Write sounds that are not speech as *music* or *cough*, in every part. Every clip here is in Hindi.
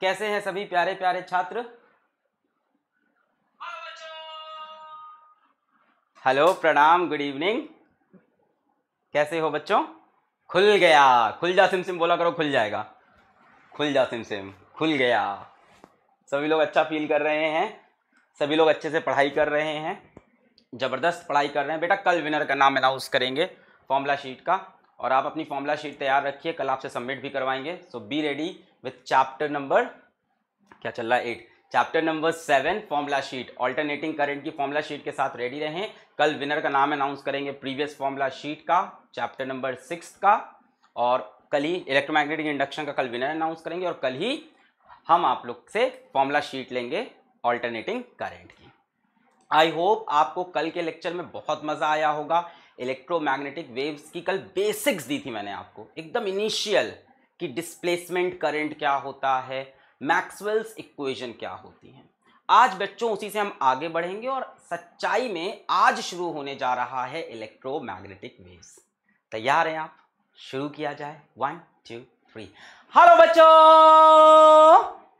कैसे हैं सभी प्यारे प्यारे छात्र हेलो प्रणाम गुड इवनिंग कैसे हो बच्चों खुल गया खुल जा सिम सिम बोला करो खुल जाएगा खुल जा सिम सिम खुल गया सभी लोग अच्छा फील कर रहे हैं सभी लोग अच्छे से पढ़ाई कर रहे हैं ज़बरदस्त पढ़ाई कर रहे हैं बेटा कल विनर का नाम अनाउंस करेंगे फॉर्मूला शीट का और आप अपनी फॉर्मूला शीट तैयार रखिए कल आपसे सबमिट भी करवाएंगे so be ready with chapter number क्या चल रहा है at chapter number seven formula sheet alternating current की फॉर्मुला शीट के साथ रेडी रहें कल विनर का नाम अनाउंस करेंगे प्रीवियस फॉर्मुला शीट का चैप्टर नंबर सिक्स का और कल ही इलेक्ट्रोमैग्नेटिक इंडक्शन का कल विनर अनाउंस करेंगे और कल ही हम आप लोग से फॉर्मुला शीट लेंगे ऑल्टरनेटिंग करेंट की आई होप आपको कल के लेक्चर में बहुत मज़ा आया होगा इलेक्ट्रोमैग्नेटिक वेव्स की कल बेसिक्स दी थी मैंने आपको एकदम इनिशियल कि डिस्प्लेसमेंट करंट क्या होता है मैक्सवेल्स इक्वेशन क्या होती है आज बच्चों उसी से हम आगे बढ़ेंगे और सच्चाई में आज शुरू होने जा रहा है इलेक्ट्रोमैग्नेटिक वेव्स तैयार हैं आप शुरू किया जाए वन टू थ्री हेलो बच्चों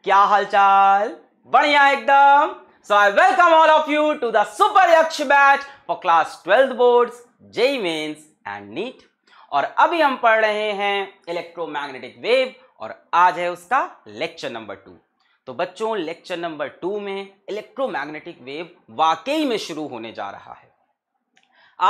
क्या हालचाल बढ़िया एकदम so I welcome all of you to the super Yaksh batch for class twelfth boards JEE Mains and NEET और अभी हम पढ़ रहे हैं इलेक्ट्रोमैग्नेटिक वेव और आज है उसका लेक्चर नंबर टू तो बच्चों लेक्चर नंबर टू में इलेक्ट्रोमैग्नेटिक वेव वाकई में शुरू होने जा रहा है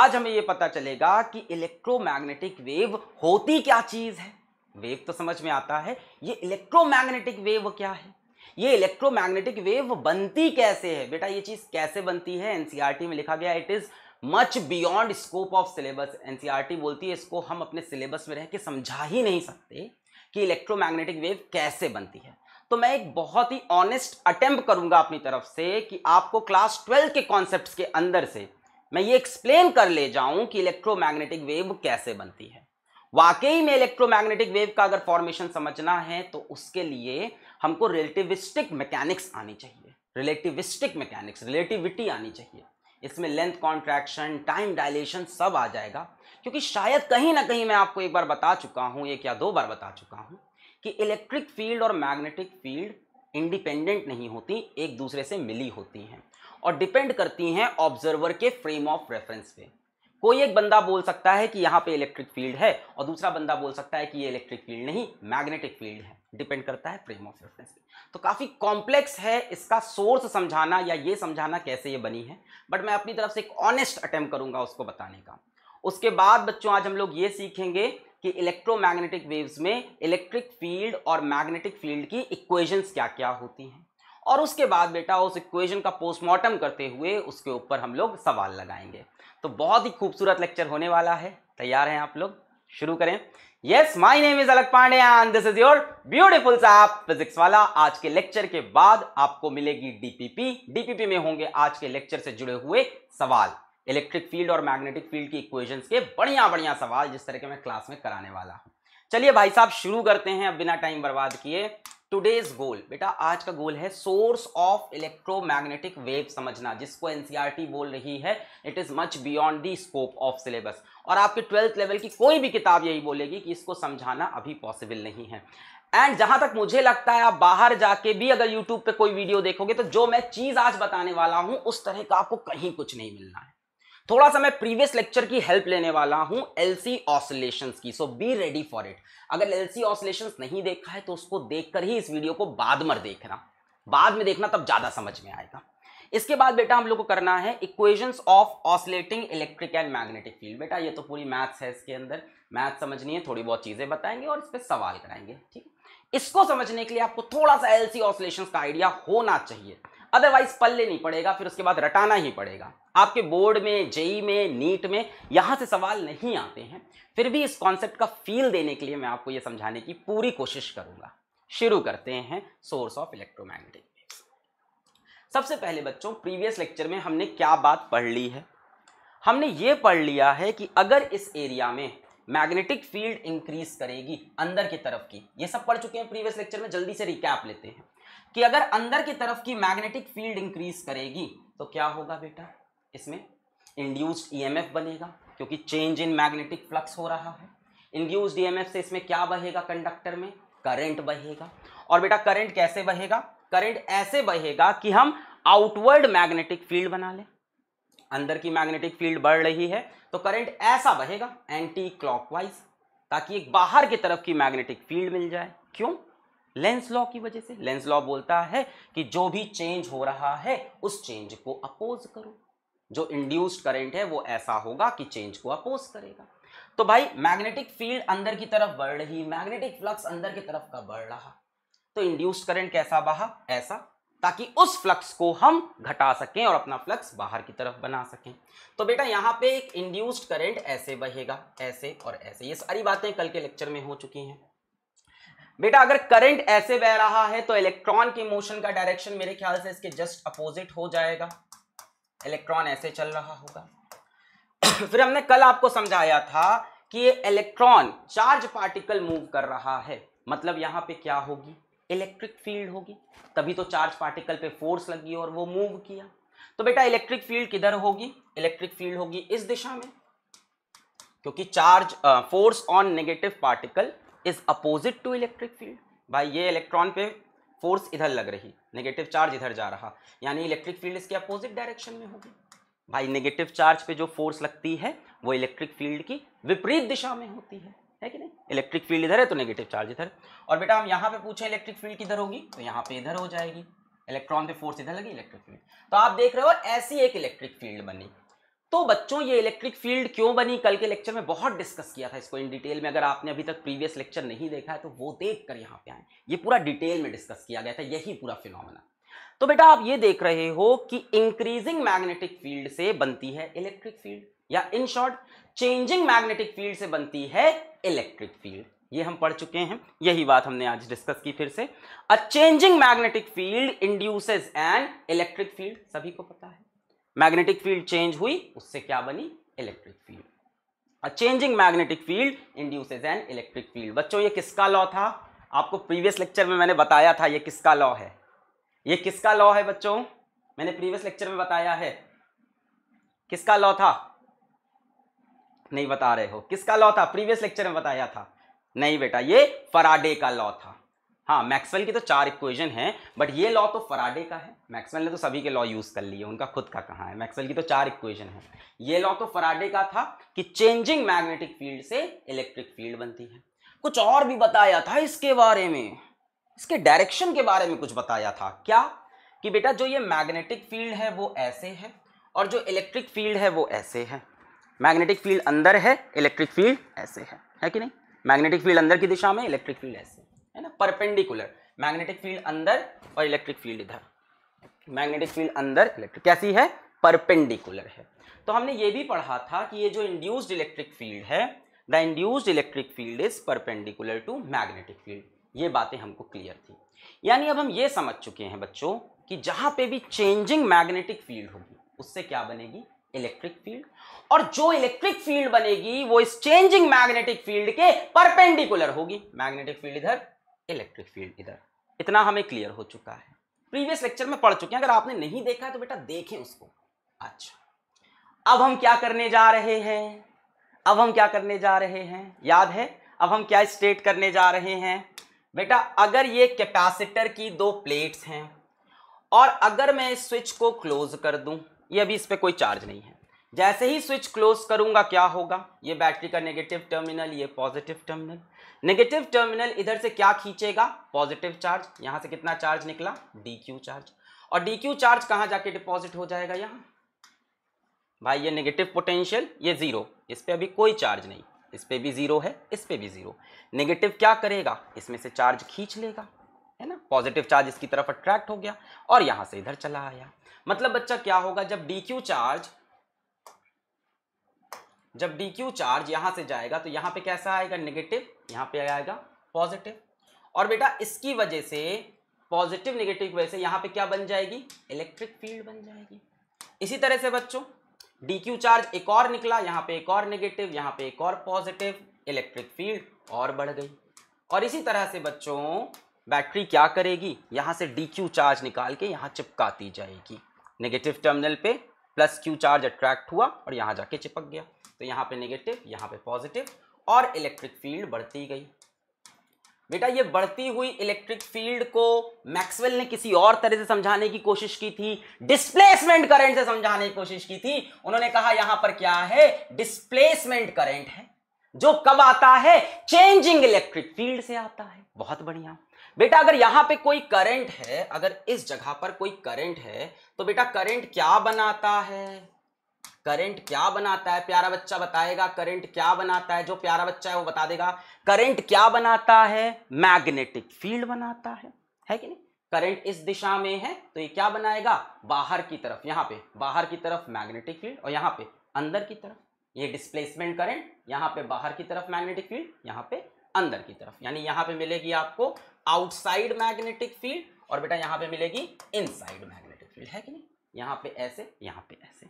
आज हमें यह पता चलेगा कि इलेक्ट्रोमैग्नेटिक वेव होती क्या चीज़ है वेव तो समझ में आता है ये इलेक्ट्रोमैग्नेटिक वेव क्या है ये इलेक्ट्रोमैग्नेटिक वेव बनती कैसे है बेटा ये चीज़ कैसे बनती है एनसीआरटी e में लिखा गया it is much beyond scope of syllabus NCERT बोलती है इसको हम अपने सिलेबस में रह के समझा ही नहीं सकते कि इलेक्ट्रोमैग्नेटिक वेव कैसे बनती है तो मैं एक बहुत ही ऑनेस्ट अटेम्प्ट करूंगा अपनी तरफ से कि आपको क्लास ट्वेल्व के कॉन्सेप्ट के अंदर से मैं ये एक्सप्लेन कर ले जाऊं कि इलेक्ट्रोमैग्नेटिक वेव कैसे बनती है वाकई में इलेक्ट्रोमैग्नेटिक वेव का अगर फॉर्मेशन समझना है तो उसके लिए हमको रिलेटिविस्टिक मैकेनिक्स आनी चाहिए रिलेटिविस्टिक मैकेनिक्स रिलेटिविटी आनी चाहिए इसमें लेंथ कॉन्ट्रैक्शन टाइम डायलेशन सब आ जाएगा क्योंकि शायद कहीं ना कहीं मैं आपको एक बार बता चुका हूँ एक या दो बार बता चुका हूँ कि इलेक्ट्रिक फील्ड और मैग्नेटिक फील्ड इंडिपेंडेंट नहीं होती एक दूसरे से मिली होती हैं और डिपेंड करती हैं ऑब्जर्वर के फ्रेम ऑफ रेफरेंस पे कोई एक बंदा बोल सकता है कि यहाँ पे इलेक्ट्रिक फील्ड है और दूसरा बंदा बोल सकता है कि ये इलेक्ट्रिक फील्ड नहीं मैग्नेटिक फील्ड है डिपेंड करता है फ्रेम ऑफ रेफरेंस तो काफ़ी कॉम्प्लेक्स है इसका सोर्स समझाना या ये समझाना कैसे ये बनी है बट मैं अपनी तरफ से एक ऑनेस्ट अटैम्प्ट करूंगा उसको बताने का उसके बाद बच्चों आज हम लोग ये सीखेंगे कि इलेक्ट्रोमैग्नेटिक वेव्स में इलेक्ट्रिक फील्ड और मैग्नेटिक फील्ड की इक्वेशंस क्या क्या होती हैं और उसके बाद बेटा उस इक्वेशन का पोस्टमार्टम करते हुए उसके ऊपर हम लोग सवाल लगाएंगे तो बहुत ही खूबसूरत लेक्चर होने वाला है तैयार हैं आप लोग शुरू करें yes my name is Alakh Pandey and this is your beautiful साहब फिजिक्स वाला आज के लेक्चर के बाद आपको मिलेगी डीपीपी डीपीपी में होंगे आज के लेक्चर से जुड़े हुए सवाल इलेक्ट्रिक फील्ड और मैग्नेटिक फील्ड की इक्वेशंस के बढ़िया बढ़िया सवाल जिस तरह के मैं क्लास में कराने वाला हूँ चलिए भाई साहब शुरू करते हैं अब बिना टाइम बर्बाद किए टुडेज गोल बेटा आज का गोल है सोर्स ऑफ इलेक्ट्रोमैग्नेटिक वेव समझना जिसको एनसीईआरटी e बोल रही है it is much beyond the scope of syllabus और आपके ट्वेल्थ लेवल की कोई भी किताब यही बोलेगी कि इसको समझाना अभी पॉसिबल नहीं है एंड जहां तक मुझे लगता है आप बाहर जाके भी अगर यूट्यूब पे कोई वीडियो देखोगे तो जो मैं चीज आज बताने वाला हूं उस तरह का आपको कहीं कुछ नहीं मिलना है थोड़ा सा मैं प्रीवियस लेक्चर की हेल्प लेने वाला हूं एलसी ऑसिलेशंस की so be ready for it अगर एलसी ऑसिलेशंस नहीं देखा है तो उसको देखकर ही इस वीडियो को बाद में देखना बाद में देखना तब ज्यादा समझ में आएगा इसके बाद बेटा हम लोग को करना है equations of oscillating electric and magnetic field बेटा ये तो पूरी मैथ्स है इसके अंदर मैथ समझनी है थोड़ी बहुत चीजें बताएंगे और इस पर सवाल कराएंगे ठीक इसको समझने के लिए आपको थोड़ा सा एलसी ऑसलेशन का आइडिया होना चाहिए अदरवाइज पल्ले नहीं पड़ेगा फिर उसके बाद रटाना ही पड़ेगा आपके बोर्ड में जेई में नीट में यहां से सवाल नहीं आते हैं फिर भी इस कॉन्सेप्ट का फील देने के लिए मैं आपको ये समझाने की पूरी कोशिश करूँगा शुरू करते हैं सोर्स ऑफ इलेक्ट्रोमैग्नेटिक सबसे पहले बच्चों प्रीवियस लेक्चर में हमने क्या बात पढ़ ली है हमने ये पढ़ लिया है कि अगर इस एरिया में मैग्नेटिक फील्ड इंक्रीज करेगी अंदर की तरफ की ये सब पढ़ चुके हैं प्रीवियस लेक्चर में जल्दी से रिकैप लेते हैं कि अगर अंदर की तरफ की मैग्नेटिक फील्ड इंक्रीज करेगी तो क्या होगा बेटा इसमें इंड्यूस्ड ईएमएफ बनेगा क्योंकि चेंज इन मैग्नेटिक फ्लक्स हो रहा है इंड्यूस्ड ईएमएफ से इसमें क्या बहेगा कंडक्टर में करंट बहेगा और बेटा करंट कैसे बहेगा करंट ऐसे बहेगा कि हम आउटवर्ड मैग्नेटिक फील्ड बना लें अंदर की मैग्नेटिक फील्ड बढ़ रही है तो करंट ऐसा बहेगा एंटी क्लॉकवाइज ताकि एक बाहर की तरफ की मैग्नेटिक फील्ड मिल जाए क्यों लेंस लॉ की वजह से लेंस लॉ बोलता है कि जो भी चेंज हो रहा है उस चेंज को अपोज करो जो इंड्यूस्ड करंट है वो ऐसा होगा कि चेंज को अपोज करेगा तो भाई मैग्नेटिक फील्ड अंदर की तरफ बढ़ रही मैग्नेटिक फ्लक्स अंदर की तरफ का बढ़ रहा तो इंड्यूस्ड करंट कैसा बहा ऐसा ताकि उस फ्लक्स को हम घटा सकें और अपना फ्लक्स बाहर की तरफ बना सकें तो बेटा यहाँ पे एक इंड्यूस्ड करंट ऐसे बहेगा ऐसे और ऐसे ये सारी बातें कल के लेक्चर में हो चुकी हैं बेटा अगर करंट ऐसे बह रहा है तो इलेक्ट्रॉन की मोशन का डायरेक्शन मेरे ख्याल से इसके जस्ट अपोजिट हो जाएगा इलेक्ट्रॉन ऐसे चल रहा होगा *coughs* फिर हमने कल आपको समझाया था कि ये इलेक्ट्रॉन चार्ज पार्टिकल मूव कर रहा है मतलब यहां पे क्या होगी इलेक्ट्रिक फील्ड होगी तभी तो चार्ज पार्टिकल पे फोर्स लगी और वो मूव किया तो बेटा इलेक्ट्रिक फील्ड किधर होगी इलेक्ट्रिक फील्ड होगी इस दिशा में क्योंकि charge force on negative particle is opposite to electric field भाई ये इलेक्ट्रॉन पे फोर्स इधर लग रही नेगेटिव चार्ज इधर जा रहा यानी इलेक्ट्रिक फील्ड इसके अपोजिट डायरेक्शन में होगी भाई नेगेटिव चार्ज पे जो फोर्स लगती है वो इलेक्ट्रिक फील्ड की विपरीत दिशा में होती है है कि नहीं इलेक्ट्रिक फील्ड इधर है तो नेगेटिव चार्ज इधर और बेटा हम यहाँ पे पूछे इलेक्ट्रिक फील्ड किधर होगी तो यहाँ पे इधर हो जाएगी इलेक्ट्रॉन पे फोर्स इधर लगी इलेक्ट्रिक फील्ड तो आप देख रहे हो ऐसी एक इलेक्ट्रिक फील्ड बनी तो बच्चों ये इलेक्ट्रिक फील्ड क्यों बनी कल के लेक्चर में बहुत डिस्कस किया था इसको इन डिटेल में अगर आपने अभी तक प्रीवियस लेक्चर नहीं देखा है तो वो देख कर यहाँ पे आए ये पूरा डिटेल में डिस्कस किया गया था यही पूरा फिनोमेना तो बेटा आप ये देख रहे हो कि इंक्रीजिंग मैग्नेटिक फील्ड से बनती है इलेक्ट्रिक फील्ड या in short changing magnetic field से बनती है इलेक्ट्रिक फील्ड ये हम पढ़ चुके हैं यही बात हमने आज डिस्कस की फिर से a changing magnetic field induces an electric field सभी को पता है मैग्नेटिक फील्ड चेंज हुई उससे क्या बनी electric field a changing magnetic field induces an electric field बच्चों ये किसका लॉ था आपको प्रीवियस लेक्चर में मैंने बताया था ये किसका लॉ है ये किसका लॉ है बच्चों मैंने प्रीवियस लेक्चर में बताया है किसका लॉ था नहीं बता रहे हो किसका लॉ था प्रीवियस लेक्चर में बताया था नहीं बेटा ये फराडे का लॉ था हाँ मैक्सवेल की तो चार इक्वेशन है बट ये लॉ तो फराडे का है मैक्सवेल ने तो सभी के लॉ यूज़ कर लिए उनका खुद का कहाँ है मैक्सवेल की तो चार इक्वेशन है ये लॉ तो फराडे का था कि चेंजिंग मैग्नेटिक फील्ड से इलेक्ट्रिक फील्ड बनती है कुछ और भी बताया था इसके बारे में इसके डायरेक्शन के बारे में कुछ बताया था क्या कि बेटा जो ये मैग्नेटिक फील्ड है वो ऐसे है और जो इलेक्ट्रिक फील्ड है वो ऐसे है मैग्नेटिक फील्ड अंदर है इलेक्ट्रिक फील्ड ऐसे है है कि नहीं मैग्नेटिक फील्ड अंदर की दिशा में इलेक्ट्रिक फील्ड ऐसे है ना परपेंडिकुलर मैग्नेटिक फील्ड अंदर और इलेक्ट्रिक फील्ड इधर मैग्नेटिक फील्ड अंदर इलेक्ट्रिक कैसी है परपेंडिकुलर है तो हमने ये भी पढ़ा था कि ये जो इंड्यूस्ड इलेक्ट्रिक फील्ड है the induced electric field is perpendicular to magnetic field ये बातें हमको क्लियर थी यानी अब हम ये समझ चुके हैं बच्चों कि जहाँ पे भी चेंजिंग मैग्नेटिक फील्ड होगी उससे क्या बनेगी इलेक्ट्रिक फील्ड और जो इलेक्ट्रिक फील्ड बनेगी वो इस चेंजिंग मैग्नेटिक फील्ड के परपेंडिकुलर होगी मैग्नेटिक फील्ड इधर इलेक्ट्रिक फील्ड इधर इतना हमें क्लियर हो चुका है प्रीवियस लेक्चर में पढ़ चुके हैं अगर आपने नहीं देखा है तो बेटा देखें उसको अच्छा अब हम क्या करने जा रहे हैं अब हम क्या करने जा रहे हैं याद है अब हम क्या स्टेट करने जा रहे हैं बेटा अगर ये कैपेसिटर की दो प्लेट्स हैं और अगर मैं इस स्विच को क्लोज कर दूं ये अभी इस पर कोई चार्ज नहीं है जैसे ही स्विच क्लोज करूंगा क्या होगा ये बैटरी का नेगेटिव टर्मिनल ये पॉजिटिव टर्मिनल नेगेटिव टर्मिनल इधर से क्या खींचेगा पॉजिटिव चार्ज यहाँ से कितना चार्ज निकला डी क्यू चार्ज और डी क्यू चार्ज कहां जाके डिपॉजिट हो जाएगा यहां भाई ये नेगेटिव पोटेंशियल ये जीरो इस पर अभी कोई चार्ज नहीं इस पर भी जीरो है इस पर भी जीरो नेगेटिव क्या करेगा इसमें से चार्ज खींच लेगा है ना पॉजिटिव चार्ज इसकी तरफ अट्रैक्ट हो गया और यहां से इधर चला आया मतलब बच्चा क्या होगा जब डी क्यू चार्ज जब डी क्यू चार्ज यहाँ से जाएगा तो यहाँ पे कैसा आएगा नेगेटिव यहाँ पे आएगा पॉजिटिव और बेटा इसकी वजह से पॉजिटिव नेगेटिव की वजह से यहाँ पे क्या बन जाएगी इलेक्ट्रिक फील्ड बन जाएगी इसी तरह से बच्चों डी क्यू चार्ज एक और निकला यहाँ पे एक और नेगेटिव यहाँ पे एक और पॉजिटिव इलेक्ट्रिक फील्ड और बढ़ गई और इसी तरह से बच्चों बैटरी क्या करेगी यहाँ से डी क्यू चार्ज निकाल के यहाँ चिपकाती जाएगी नेगेटिव टर्मिनल पे प्लस क्यू चार्ज अट्रैक्ट हुआ और यहाँ जाके चिपक गया तो यहाँ पे नेगेटिव यहाँ पे पॉजिटिव और इलेक्ट्रिक फील्ड बढ़ती गई बेटा ये बढ़ती हुई इलेक्ट्रिक फील्ड को मैक्सवेल ने किसी और तरह से समझाने की कोशिश की थी डिस्प्लेसमेंट करंट से समझाने की कोशिश की थी उन्होंने कहा यहां पर क्या है डिस्प्लेसमेंट करंट है जो कब आता है चेंजिंग इलेक्ट्रिक फील्ड से आता है बहुत बढ़िया बेटा अगर यहां पे कोई करंट है अगर इस जगह पर कोई करंट है तो बेटा करंट क्या बनाता है करंट क्या बनाता है प्यारा बच्चा बताएगा करंट क्या बनाता है जो प्यारा बच्चा है वो बता देगा करंट क्या बनाता है मैग्नेटिक फील्ड बनाता है है कि नहीं करंट इस दिशा में है तो ये क्या बनाएगा बाहर की तरफ यहां पे बाहर की तरफ मैग्नेटिक फील्ड और यहां पे अंदर की तरफ ये डिस्प्लेसमेंट करंट यहां पे बाहर की तरफ मैग्नेटिक फील्ड यहां पे अंदर की तरफ यानी यहां पे मिलेगी आपको आउटसाइड मैग्नेटिक फील्ड और बेटा यहां पे मिलेगी इनसाइड मैग्नेटिक फील्ड है कि नहीं यहाँ पे ऐसे यहाँ पे ऐसे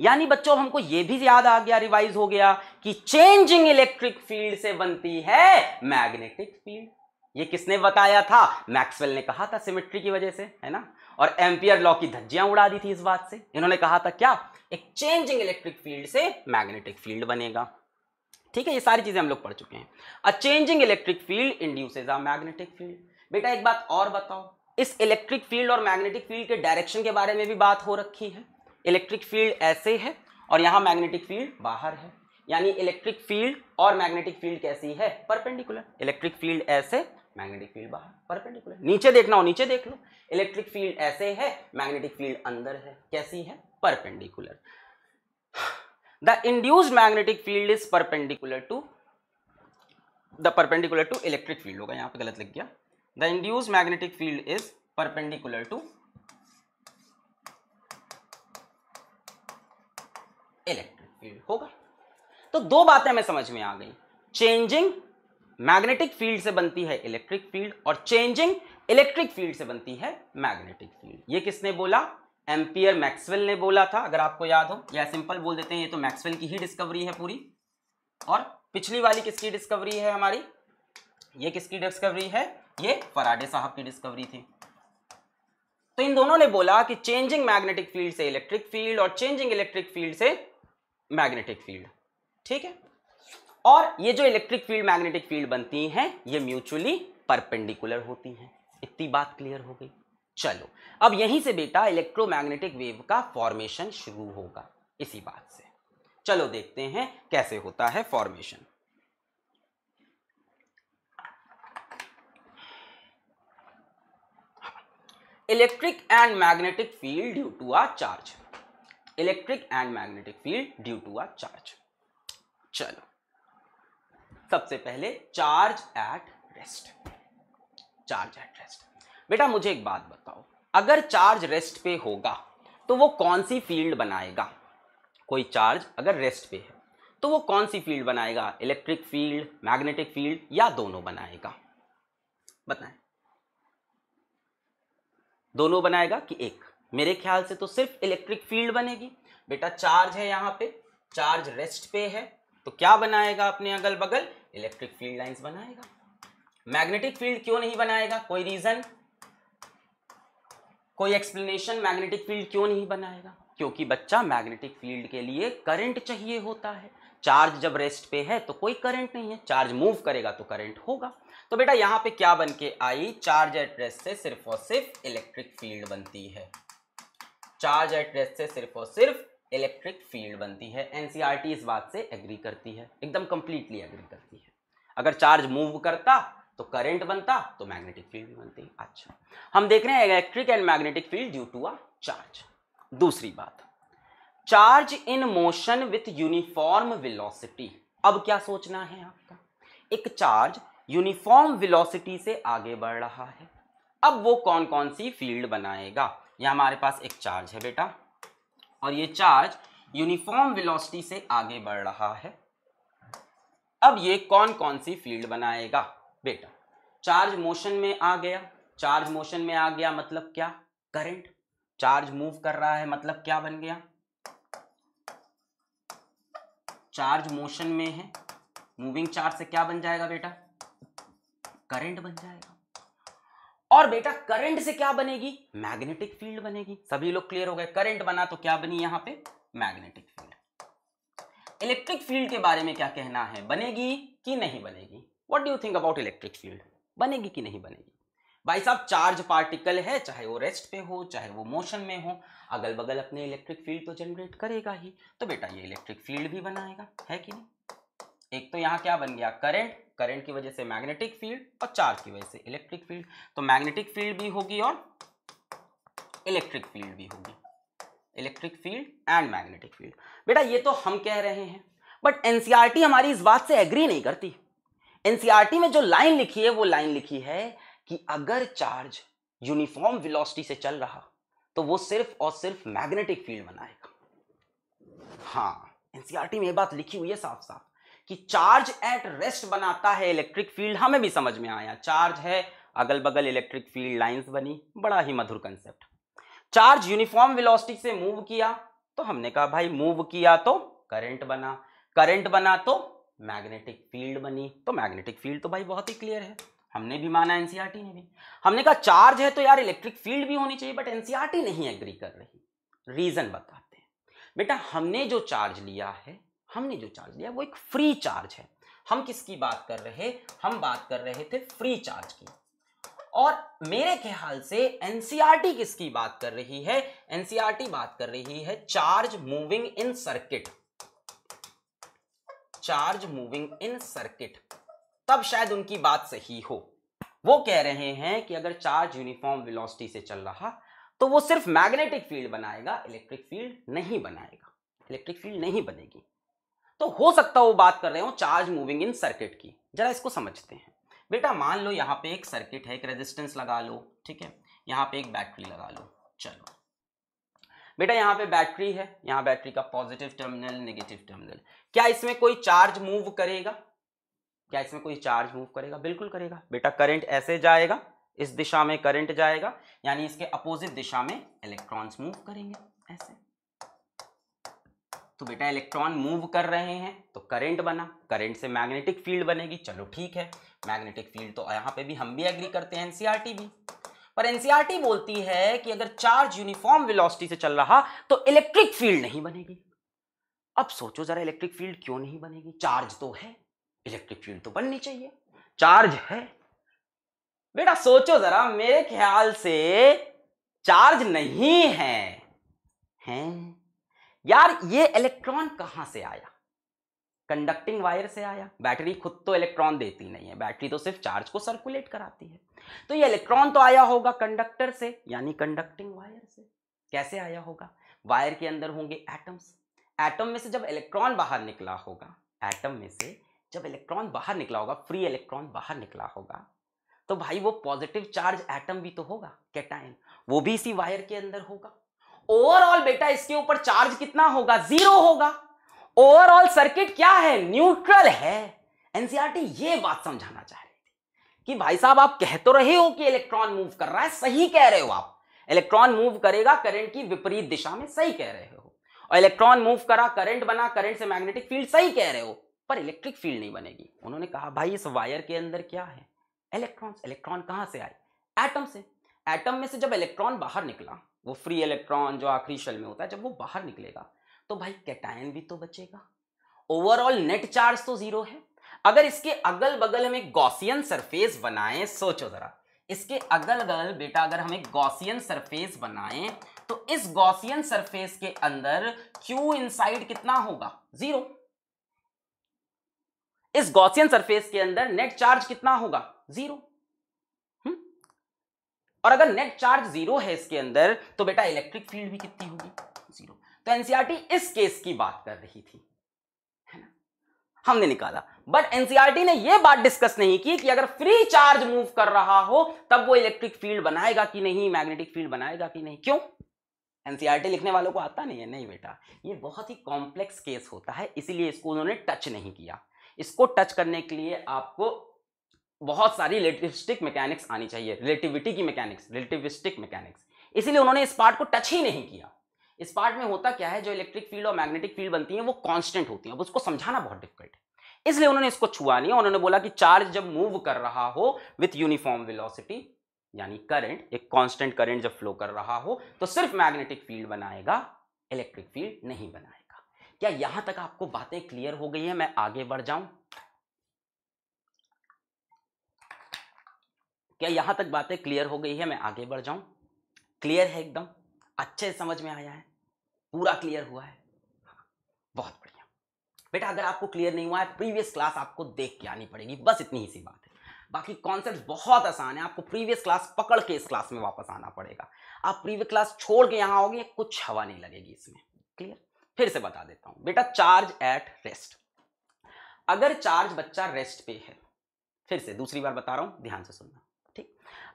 यानी बच्चों हमको ये भी याद आ गया रिवाइज हो गया कि चेंजिंग इलेक्ट्रिक फील्ड से बनती है मैग्नेटिक फील्ड ये किसने बताया था मैक्सवेल ने कहा था सिमेट्री की वजह से है ना और एम्पियर लॉ की धज्जियां उड़ा दी थी इस बात से इन्होंने कहा था क्या एक चेंजिंग इलेक्ट्रिक फील्ड से मैग्नेटिक फील्ड बनेगा ठीक है ये सारी चीजें हम लोग पढ़ चुके हैं a changing electric field induces a magnetic field बेटा एक बात और बताओ इस इलेक्ट्रिक फील्ड और मैग्नेटिक फील्ड के डायरेक्शन के बारे में भी बात हो रखी है इलेक्ट्रिक फील्ड ऐसे है और यहाँ मैग्नेटिक फील्ड बाहर है यानी इलेक्ट्रिक फील्ड और मैग्नेटिक फील्ड कैसी है परपेंडिकुलर इलेक्ट्रिक फील्ड ऐसे मैग्नेटिक फील्ड बाहर परपेंडिकुलर नीचे देखना हो नीचे देख लो इलेक्ट्रिक फील्ड ऐसे है मैग्नेटिक फील्ड अंदर है कैसी है perpendicular the induced magnetic field is perpendicular to the perpendicular to electric field होगा यहाँ पे गलत लग गया the induced magnetic field is perpendicular to होगा तो दो बातें हमें समझ में आ गई चेंजिंग मैग्नेटिक फील्ड से बनती है इलेक्ट्रिक फील्ड और चेंजिंग इलेक्ट्रिक फील्ड से बनती है मैग्नेटिक फील्ड ये किसने बोला एम्पियर मैक्सवेल ने बोला था अगर आपको याद हो या सिंपल बोल देते हैं ये तो मैक्सवेल की ही डिस्कवरी है पूरी और पिछली वाली किसकी डिस्कवरी है हमारी ये किसकी डिस्कवरी है ये फराडे साहब की डिस्कवरी थी तो इन दोनों ने बोला कि चेंजिंग मैग्नेटिक फील्ड से इलेक्ट्रिक फील्ड और चेंजिंग इलेक्ट्रिक फील्ड से मैग्नेटिक फील्ड ठीक है और ये जो इलेक्ट्रिक फील्ड मैग्नेटिक फील्ड बनती हैं ये म्यूचुअली परपेंडिकुलर होती हैं इतनी बात क्लियर हो गई चलो अब यहीं से बेटा इलेक्ट्रोमैग्नेटिक वेव का फॉर्मेशन शुरू होगा इसी बात से चलो देखते हैं कैसे होता है formation electric and magnetic field due to a charge electric and magnetic field due to a charge चलो सबसे पहले charge at rest charge at rest बेटा मुझे एक बात बताओ अगर चार्ज रेस्ट पे होगा तो वो कौन सी फील्ड बनाएगा कोई चार्ज अगर रेस्ट पे है तो वो कौन सी फील्ड बनाएगा इलेक्ट्रिक फील्ड मैग्नेटिक फील्ड या दोनों बनाएगा बताएं दोनों बनाएगा कि एक मेरे ख्याल से तो सिर्फ इलेक्ट्रिक फील्ड बनेगी बेटा चार्ज है यहाँ पे चार्ज रेस्ट पे है तो क्या बनाएगा अपने अगल बगल इलेक्ट्रिक फील्ड लाइंस बनाएगा मैग्नेटिक फील्ड क्यों नहीं बनाएगा कोई रीजन कोई एक्सप्लेनेशन मैग्नेटिक फील्ड क्यों नहीं बनाएगा क्योंकि बच्चा मैग्नेटिक फील्ड के लिए करंट चाहिए होता है चार्ज जब रेस्ट पे है तो कोई करंट नहीं है चार्ज मूव करेगा तो करंट होगा तो बेटा यहाँ पे क्या बन के आई चार्ज एट रेस्ट से सिर्फ और सिर्फ इलेक्ट्रिक फील्ड बनती है चार्ज एट रेस्ट से सिर्फ और सिर्फ इलेक्ट्रिक फील्ड बनती है एनसीईआरटी e इस बात से एग्री करती है एकदम कंप्लीटली एग्री करती है अगर चार्ज मूव करता तो करंट बनता तो मैग्नेटिक फील्ड बनती अच्छा हम देख रहे हैं electric and magnetic field due to a charge दूसरी बात charge in motion with uniform velocity अब क्या सोचना है आपका एक चार्ज यूनिफॉर्म विलोसिटी से आगे बढ़ रहा है अब वो कौन कौन सी फील्ड बनाएगा ये हमारे पास एक चार्ज है बेटा और ये चार्ज यूनिफॉर्म वेलोसिटी से आगे बढ़ रहा है अब ये कौन कौन सी फील्ड बनाएगा बेटा चार्ज मोशन में आ गया चार्ज मोशन में आ गया मतलब क्या करंट चार्ज मूव कर रहा है मतलब क्या बन गया चार्ज मोशन में है मूविंग चार्ज से क्या बन जाएगा बेटा करंट बन जाएगा और बेटा करंट से क्या बनेगी मैग्नेटिक फील्ड बनेगी सभी लोग क्लियर हो गए करंट बना तो क्या बनी यहां पे मैग्नेटिक फील्ड इलेक्ट्रिक फील्ड के बारे में क्या कहना है बनेगी कि नहीं बनेगी what do think about electric field बनेगी कि नहीं बनेगी भाई साहब चार्ज पार्टिकल है चाहे वो रेस्ट पे हो चाहे वो मोशन में हो अगल बगल अपने इलेक्ट्रिक फील्ड तो जनरेट करेगा ही तो बेटा ये इलेक्ट्रिक फील्ड भी बनाएगा है कि नहीं एक तो यहां क्या बन गया करंट करंट की वजह से मैग्नेटिक फील्ड और चार्ज की वजह से इलेक्ट्रिक फील्ड तो मैग्नेटिक फील्ड भी होगी और इलेक्ट्रिक फील्ड भी होगी electric field and magnetic field बेटा ये तो हम कह रहे हैं बट एनसीआर e हमारी इस बात से एग्री नहीं करती एनसीआरटी e में जो लाइन लिखी है वो लाइन लिखी है कि अगर चार्ज यूनिफॉर्म विलोसिटी से चल रहा तो वो सिर्फ और सिर्फ मैग्नेटिक फील्ड बनाएगा हाँ एनसीआरटी e में ये बात लिखी हुई है साफ साफ कि चार्ज एट रेस्ट बनाता है इलेक्ट्रिक फील्ड हमें भी समझ में आया चार्ज है अगल बगल इलेक्ट्रिक फील्ड लाइंस बनी बड़ा ही मधुर कंसेप्ट चार्ज यूनिफॉर्म वेलोसिटी से मूव किया तो हमने कहा भाई मूव किया तो करंट बना करंट बना तो मैग्नेटिक फील्ड बनी तो मैग्नेटिक फील्ड तो भाई बहुत ही क्लियर है हमने भी माना एनसीईआरटी e ने भी हमने कहा चार्ज है तो यार इलेक्ट्रिक फील्ड भी होनी चाहिए बट एनसीईआरटी e नहीं एग्री कर रही रीजन बताते हैं बेटा हमने जो चार्ज लिया है हमने जो चार्ज लिया वो एक फ्री चार्ज है हम किसकी बात कर रहे हम बात कर रहे थे फ्री चार्ज की और मेरे ख्याल से एनसीईआरटी e किसकी बात कर रही है एनसीईआरटी e बात कर रही है charge moving in circuit charge moving in circuit तब शायद उनकी बात सही हो वो कह रहे हैं कि अगर चार्ज यूनिफॉर्म वेलोसिटी से चल रहा तो वो सिर्फ मैग्नेटिक फील्ड बनाएगा इलेक्ट्रिक फील्ड नहीं बनाएगा इलेक्ट्रिक फील्ड नहीं बनेगी तो हो सकता है वो बात कर रहे हो चार्ज मूविंग इन सर्किट की जरा इसको समझते हैं बेटा मान लो यहाँ पे एक सर्किट है एक रेजिस्टेंस लगा लो ठीक है यहाँ पे एक बैटरी लगा लो चलो बेटा यहाँ पे बैटरी है यहाँ बैटरी का पॉजिटिव टर्मिनल नेगेटिव टर्मिनल क्या इसमें कोई चार्ज मूव करेगा क्या इसमें कोई चार्ज मूव करेगा बिल्कुल करेगा बेटा करंट ऐसे जाएगा इस दिशा में करंट जाएगा यानी इसके अपोजिट दिशा में इलेक्ट्रॉन्स मूव करेंगे ऐसे तो बेटा इलेक्ट्रॉन मूव कर रहे हैं तो करंट बना करंट से मैग्नेटिक फील्ड बनेगी चलो ठीक है मैग्नेटिक फील्ड तो यहाँ पे भी हम भी एग्री करते हैं एनसीआर e भी पर एनसीआर e बोलती है कि अगर चार्ज यूनिफॉर्म विलोसिटी से चल रहा तो इलेक्ट्रिक फील्ड नहीं बनेगी अब सोचो जरा इलेक्ट्रिक फील्ड क्यों नहीं बनेगी चार्ज तो है इलेक्ट्रिक फील्ड तो बननी चाहिए चार्ज है बेटा सोचो जरा मेरे ख्याल से चार्ज नहीं है हैं यार ये इलेक्ट्रॉन कहां से आया कंडक्टिंग वायर से आया बैटरी खुद तो इलेक्ट्रॉन देती नहीं है बैटरी तो सिर्फ चार्ज को सर्कुलेट कराती है तो ये इलेक्ट्रॉन तो आया होगा कंडक्टर से यानी कंडक्टिंग वायर से कैसे आया होगा वायर के अंदर होंगे एटम्स एटम में से जब इलेक्ट्रॉन बाहर निकला होगा एटम में से जब इलेक्ट्रॉन बाहर निकला होगा फ्री इलेक्ट्रॉन बाहर निकला होगा तो भाई वो पॉजिटिव चार्ज एटम भी तो होगा कैटाइन वो भी इसी वायर के अंदर होगा ओवरऑल बेटा इसके ऊपर चार्ज कितना होगा जीरो होगा ओवरऑल सर्किट क्या है न्यूट्रल है एनसीआरटी e ये बात समझाना चाह रही थी कि भाई साहब आप कह तो रहे हो कि इलेक्ट्रॉन मूव कर रहा है सही कह रहे हो आप इलेक्ट्रॉन मूव करेगा करंट की विपरीत दिशा में सही कह रहे हो और इलेक्ट्रॉन मूव करा करंट बना करंट से मैग्नेटिक फील्ड सही कह रहे हो पर इलेक्ट्रिक फील्ड नहीं बनेगी उन्होंने कहा भाई इस वायर के अंदर क्या है इलेक्ट्रॉन इलेक्ट्रॉन कहां से आए एटम से एटम में से जब इलेक्ट्रॉन बाहर निकला वो फ्री इलेक्ट्रॉन जो आखिरी शेल में होता है जब वो बाहर निकलेगा तो भाई कैटायन भी तो बचेगा ओवरऑल नेट चार्ज तो जीरो है अगर इसके अगल बगल हमें गॉसियन सरफेस बनाए सोचो जरा इसके अगल बगल बेटा अगर हमें गॉसियन सरफेस बनाए तो इस गॉसियन सरफेस के अंदर क्यू इनसाइड कितना होगा जीरो इस गॉसियन सरफेस के अंदर नेट चार्ज कितना होगा जीरो और अगर नेट चार्ज जीरो है इसके अंदर तो बेटा इलेक्ट्रिक फील्ड भी कितनी होगी जीरो तो एनसीआरटी e इस केस की बात कर रही थी है ना हमने निकाला बट एनसीआरटी e ने यह बात डिस्कस नहीं की कि अगर फ्री चार्ज मूव कर रहा हो तब वो इलेक्ट्रिक फील्ड बनाएगा कि नहीं मैग्नेटिक फील्ड बनाएगा कि नहीं क्यों एनसीआरटी e लिखने वालों को आता नहीं है नहीं बेटा ये बहुत ही कॉम्प्लेक्स केस होता है इसीलिए इसको उन्होंने टच नहीं किया इसको टच करने के लिए आपको बहुत सारी रिलेटिविस्टिक मैकेनिक्स आनी चाहिए रिलेटिविटी की मैकेनिक्स रिलेटिविस्टिक मैकेनिक्स इसीलिए उन्होंने इस पार्ट को टच ही नहीं किया इस पार्ट में होता क्या है जो इलेक्ट्रिक फील्ड और मैग्नेटिक फील्ड बनती है वो कॉन्स्टेंट होती है अब उसको समझाना बहुत डिफिकल्ट है इसलिए उन्होंने इसको छुआ नहीं उन्होंने बोला कि चार्ज जब मूव कर रहा हो विथ यूनिफॉर्म विलोसिटी यानी करंट एक कांस्टेंट करंट जब फ्लो कर रहा हो तो सिर्फ मैग्नेटिक फील्ड बनाएगा इलेक्ट्रिक फील्ड नहीं बनाएगा क्या यहां तक आपको बातें क्लियर हो गई है मैं आगे बढ़ जाऊं क्या यहां तक बातें क्लियर हो गई है मैं आगे बढ़ जाऊं क्लियर है एकदम अच्छे समझ में आया है पूरा क्लियर हुआ है बहुत बढ़िया बेटा अगर आपको क्लियर नहीं हुआ है प्रीवियस क्लास आपको देख के आनी पड़ेगी बस इतनी ही सी बात है बाकी कॉन्सेप्ट बहुत आसान है आपको प्रीवियस क्लास पकड़ के इस क्लास में वापस आना पड़ेगा आप प्रीवियस क्लास छोड़ के यहां आओगे कुछ हवा नहीं लगेगी इसमें क्लियर फिर से बता देता हूँ बेटा चार्ज एट रेस्ट अगर चार्ज बच्चा रेस्ट पे है फिर से दूसरी बार बता रहा हूं ध्यान से सुनना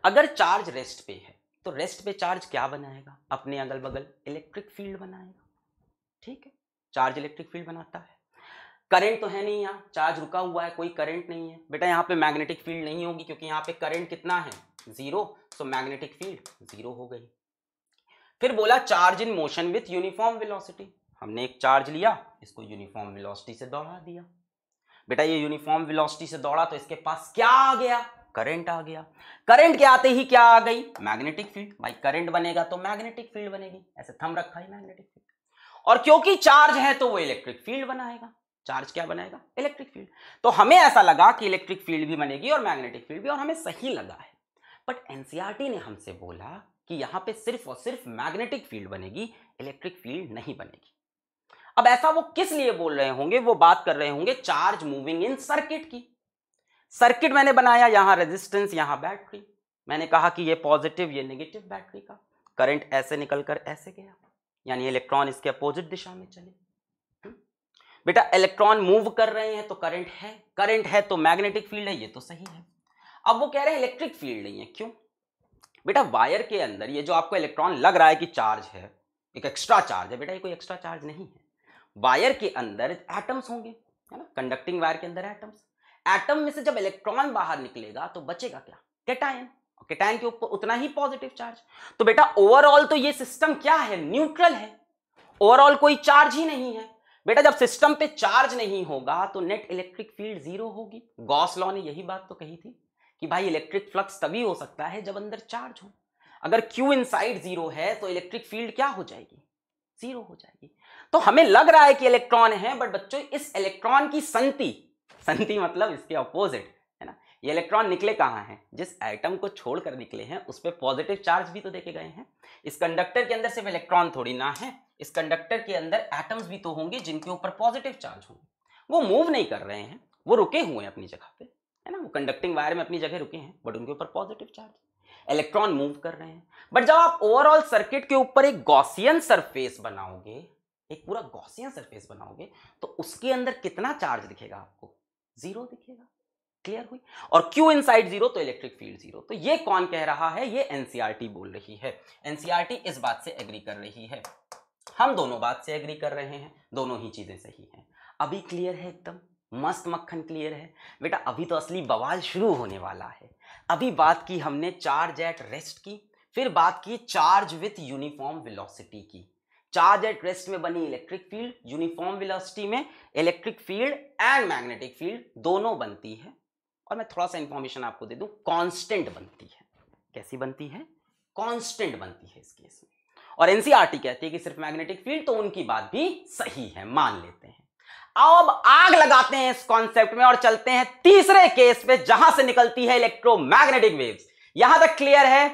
अगर चार्ज रेस्ट पे है तो रेस्ट पे चार्ज क्या बनाएगा अपने अगल बगल इलेक्ट्रिक फील्ड बनाएगा ठीक है चार्ज इलेक्ट्रिक फील्ड बनाता है करंट तो है नहीं यहाँ चार्ज रुका हुआ है कोई करंट नहीं है बेटा यहाँ पे मैग्नेटिक फील्ड नहीं होगी क्योंकि यहाँ पे करंट कितना है zero so magnetic field zero हो गई फिर बोला charge in motion with uniform velocity हमने एक चार्ज लिया इसको यूनिफॉर्म विलोसिटी से दौड़ा दिया बेटा ये यूनिफॉर्म विलोसिटी से दौड़ा तो इसके पास क्या आ गया करंट आ गया करंट के आते ही क्या आ गई मैग्नेटिक फील्ड भाई करंट बनेगा तो मैग्नेटिक फील्ड बनेगी ऐसे थम रखा ही मैग्नेटिक फील्ड और क्योंकि चार्ज है तो वो इलेक्ट्रिक फील्ड बनाएगा चार्ज क्या बनाएगा इलेक्ट्रिक फील्ड तो हमें ऐसा लगा कि इलेक्ट्रिक फील्ड भी बनेगी और मैग्नेटिक फील्ड भी और हमें सही लगा है बट एनसीआरटी ने हमसे बोला कि यहां पे सिर्फ और सिर्फ मैग्नेटिक फील्ड बनेगी इलेक्ट्रिक फील्ड नहीं बनेगी अब ऐसा वो किस लिए बोल रहे होंगे वो बात कर रहे होंगे चार्ज मूविंग इन सर्किट की सर्किट मैंने बनाया यहाँ रेजिस्टेंस यहाँ बैटरी मैंने कहा कि ये पॉजिटिव ये नेगेटिव बैटरी का करंट ऐसे निकल कर ऐसे गया यानी इलेक्ट्रॉन इसके अपोजिट दिशा में चले हम्म। बेटा इलेक्ट्रॉन मूव कर रहे हैं तो करंट है करंट है तो मैग्नेटिक फील्ड है ये तो सही है अब वो कह रहे हैं इलेक्ट्रिक फील्ड नहीं है क्यों बेटा वायर के अंदर ये जो आपको इलेक्ट्रॉन लग रहा है कि चार्ज है एक एक्स्ट्रा चार्ज है बेटा ये कोई एक्स्ट्रा चार्ज नहीं है वायर के अंदर एटम्स होंगे है ना कंडक्टिंग वायर के अंदर एटम्स एटम में से जब इलेक्ट्रॉन बाहर निकलेगा तो बचेगा क्या कैटायन कैटायन के ऊपर उतना ही पॉजिटिव चार्ज तो बेटा ओवरऑल तो ये सिस्टम क्या है न्यूट्रल है ओवरऑल कोई चार्ज ही नहीं है बेटा जब सिस्टम पे चार्ज नहीं होगा तो नेट इलेक्ट्रिक फील्ड जीरो होगी गॉस लॉ ने यही बात तो कही थी कि भाई इलेक्ट्रिक फ्लक्स तभी हो सकता है जब अंदर चार्ज हो अगर क्यू इनसाइड जीरो है तो इलेक्ट्रिक फील्ड क्या हो जाएगी जीरो हो जाएगी तो हमें लग रहा है कि इलेक्ट्रॉन है बट बच्चों इस इलेक्ट्रॉन की संति संधि मतलब इसके अपोजिट है ना ये इलेक्ट्रॉन निकले कहाँ हैं जिस आइटम को छोड़कर निकले हैं उस पर पॉजिटिव चार्ज भी तो देखे गए हैं इस कंडक्टर के अंदर सिर्फ इलेक्ट्रॉन थोड़ी ना है इस कंडक्टर के अंदर एटम्स भी तो होंगे जिनके ऊपर पॉजिटिव चार्ज होंगे वो मूव नहीं कर रहे हैं वो रुके हुए हैं अपनी जगह पे है ना वो कंडक्टिंग वायर में अपनी जगह रुके हैं बट उनके ऊपर पॉजिटिव चार्ज इलेक्ट्रॉन मूव कर रहे हैं बट जब आप ओवरऑल सर्किट के ऊपर एक गॉसियन सरफेस बनाओगे एक पूरा गॉसियन सरफेस बनाओगे तो उसके अंदर कितना चार्ज दिखेगा आपको जीरो दिखेगा क्लियर हुई और क्यू इन साइड जीरो तो इलेक्ट्रिक फील्ड जीरो तो ये कौन कह रहा है ये एनसीआरटी e बोल रही है एनसीआरटी e इस बात से एग्री कर रही है हम दोनों बात से एग्री कर रहे हैं दोनों ही चीजें सही हैं अभी क्लियर है एकदम मस्त मक्खन क्लियर है बेटा अभी तो असली बवाल शुरू होने वाला है अभी बात की हमने चार्ज एट रेस्ट की फिर बात की चार्ज विथ यूनिफॉर्म वेलोसिटी की चार्ज एट रेस्ट में बनी इलेक्ट्रिक फील्ड यूनिफॉर्म वेलोसिटी में electric field and magnetic field दोनों बनती है और मैं थोड़ा सा इंफॉर्मेशन आपको दे दूं कांस्टेंट बनती है कैसी बनती है कांस्टेंट बनती है इस केस में और एनसीआरटी e कहती है कि सिर्फ मैग्नेटिक फील्ड तो उनकी बात भी सही है मान लेते हैं अब आग लगाते हैं इस कॉन्सेप्ट में और चलते हैं तीसरे केस पे जहां से निकलती है इलेक्ट्रोमैग्नेटिक वेव्स यहां तक क्लियर है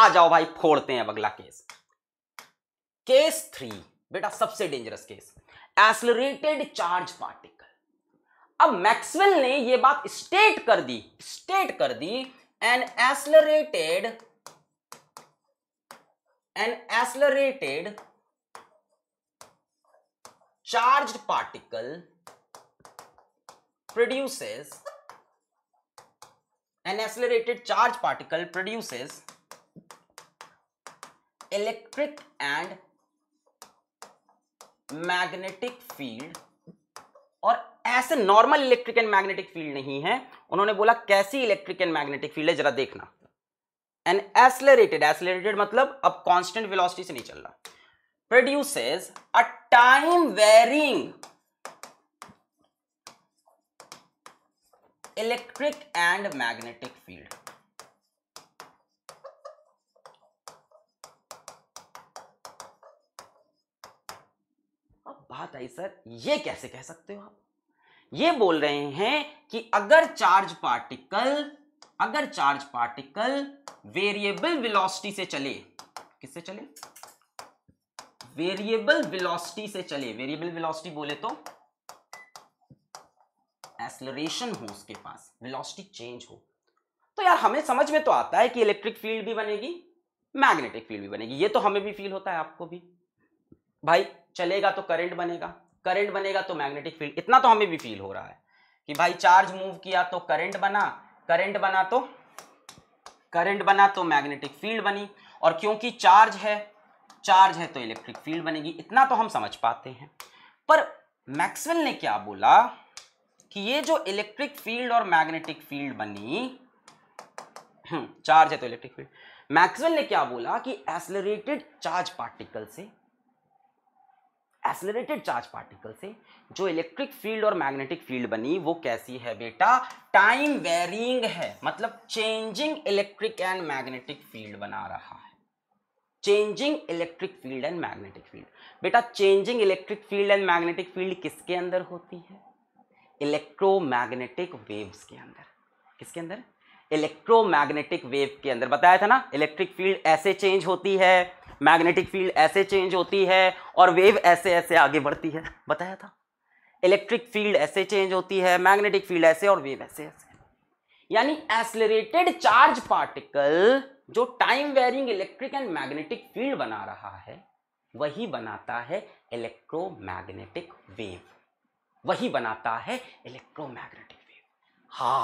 आ जाओ भाई फोड़ते हैं अब अगला केस केस थ्री बेटा सबसे dangerous case accelerated charge particle अब मैक्सवेल ने यह बात स्टेट कर दी स्टेट कर दी an accelerated an accelerated charge particle produces an accelerated charge particle produces electric and magnetic field और ऐसे normal electric and magnetic field नहीं है उन्होंने बोला कैसी इलेक्ट्रिक एंड मैग्नेटिक फील्ड है जरा देखना एंड एसलेटेड एसलेटेड मतलब अब कॉन्स्टेंट विलोसिटी से नहीं चल रहा produce a time varying electric and magnetic field बात आई सर ये कैसे कह सकते हो आप ये बोल रहे हैं कि अगर चार्ज पार्टिकल अगर चार्ज पार्टिकल वेरिएबल वेलोसिटी से चले किससे चले वेरिएबल वेलोसिटी से चले वेरिएबल वेलोसिटी बोले तो एक्सलरेशन हो उसके पास वेलोसिटी चेंज हो तो यार हमें समझ में तो आता है कि इलेक्ट्रिक फील्ड भी बनेगी मैग्नेटिक फील्ड भी बनेगी ये तो हमें भी फील होता है आपको भी भाई चलेगा तो करंट बनेगा करंट बनेगा तो मैग्नेटिक फील्ड इतना तो हमें भी फील हो रहा है कि भाई चार्ज मूव किया तो करंट बना करंट बना तो करंट बना तो मैग्नेटिक फील्ड बनी और क्योंकि चार्ज है चार्ज है तो इलेक्ट्रिक फील्ड बनेगी इतना तो हम समझ पाते हैं पर मैक्सवेल ने क्या बोला कि ये जो इलेक्ट्रिक फील्ड और मैग्नेटिक फील्ड बनी चार्ज हम्म, है तो इलेक्ट्रिक फील्ड मैक्सवेल ने क्या बोला कि एसलरेटेड चार्ज पार्टिकल से एसलरेटेड चार्ज पार्टिकल से जो इलेक्ट्रिक फील्ड और मैग्नेटिक फील्ड बनी वो कैसी है बेटा टाइम वेरिंग है मतलब changing electric and magnetic field बना रहा है changing electric field and magnetic field बेटा changing electric field and magnetic field किसके अंदर होती है इलेक्ट्रोमैग्नेटिक वेव्स के अंदर किसके अंदर इलेक्ट्रोमैग्नेटिक वेव के अंदर बताया था ना इलेक्ट्रिक फील्ड ऐसे चेंज होती है मैग्नेटिक फील्ड ऐसे चेंज होती है और वेव ऐसे ऐसे आगे बढ़ती है बताया था इलेक्ट्रिक फील्ड ऐसे चेंज होती है मैग्नेटिक फील्ड ऐसे और वेव ऐसे ऐसे यानी एसलरेटेड चार्ज पार्टिकल जो time varying electric and magnetic field बना रहा है वही बनाता है इलेक्ट्रोमैग्नेटिक वेव वही बनाता है इलेक्ट्रोमैग्नेटिक वेव हा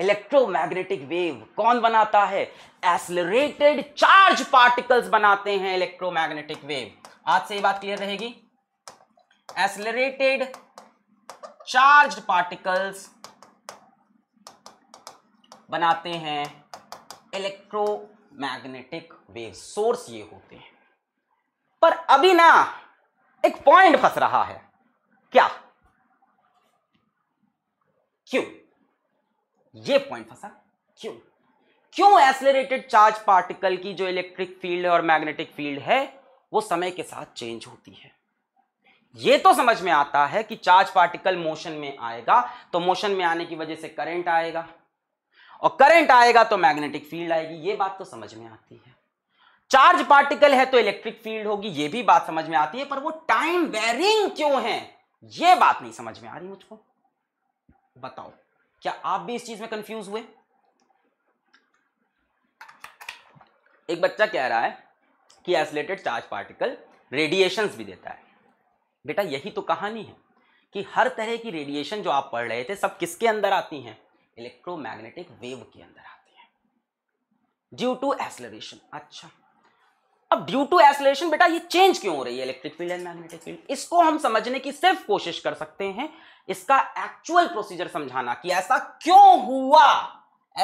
इलेक्ट्रोमैग्नेटिक वेव कौन बनाता है एसलरेटेड चार्ज पार्टिकल्स बनाते हैं इलेक्ट्रोमैग्नेटिक वेव आज से ये बात क्लियर रहेगी एसलरेटेड चार्ज पार्टिकल्स बनाते हैं इलेक्ट्रोमैग्नेटिक वेव सोर्स ये होते हैं पर अभी ना एक पॉइंट फंस रहा है क्या क्यों ये पॉइंट फंसा क्यों क्यों एसलेटेड चार्ज पार्टिकल की जो इलेक्ट्रिक फील्ड और मैग्नेटिक फील्ड है वो समय के साथ चेंज होती है ये तो समझ में आता है कि चार्ज पार्टिकल मोशन में आएगा तो मोशन में आने की वजह से करंट आएगा और करंट आएगा तो मैग्नेटिक फील्ड आएगी ये बात तो समझ में आती है चार्ज पार्टिकल है तो इलेक्ट्रिक फील्ड होगी ये भी बात समझ में आती है पर वो टाइम वेरिंग क्यों है ये बात नहीं समझ में आ रही मुझको बताओ क्या आप भी इस चीज में कंफ्यूज हुए एक बच्चा कह रहा है कि एसोलेटेड चार्ज पार्टिकल रेडिएशन भी देता है बेटा यही तो कहानी है कि हर तरह की रेडिएशन जो आप पढ़ रहे थे सब किसके अंदर आती हैं इलेक्ट्रोमैग्नेटिक वेव के अंदर आती है ड्यू टू एसलरेशन अच्छा अब ड्यू टू एसलेशन बेटा ये चेंज क्यों हो रही है electric field and magnetic field इसको हम समझने की सिर्फ कोशिश कर सकते हैं इसका एक्चुअल प्रोसीजर समझाना कि ऐसा क्यों हुआ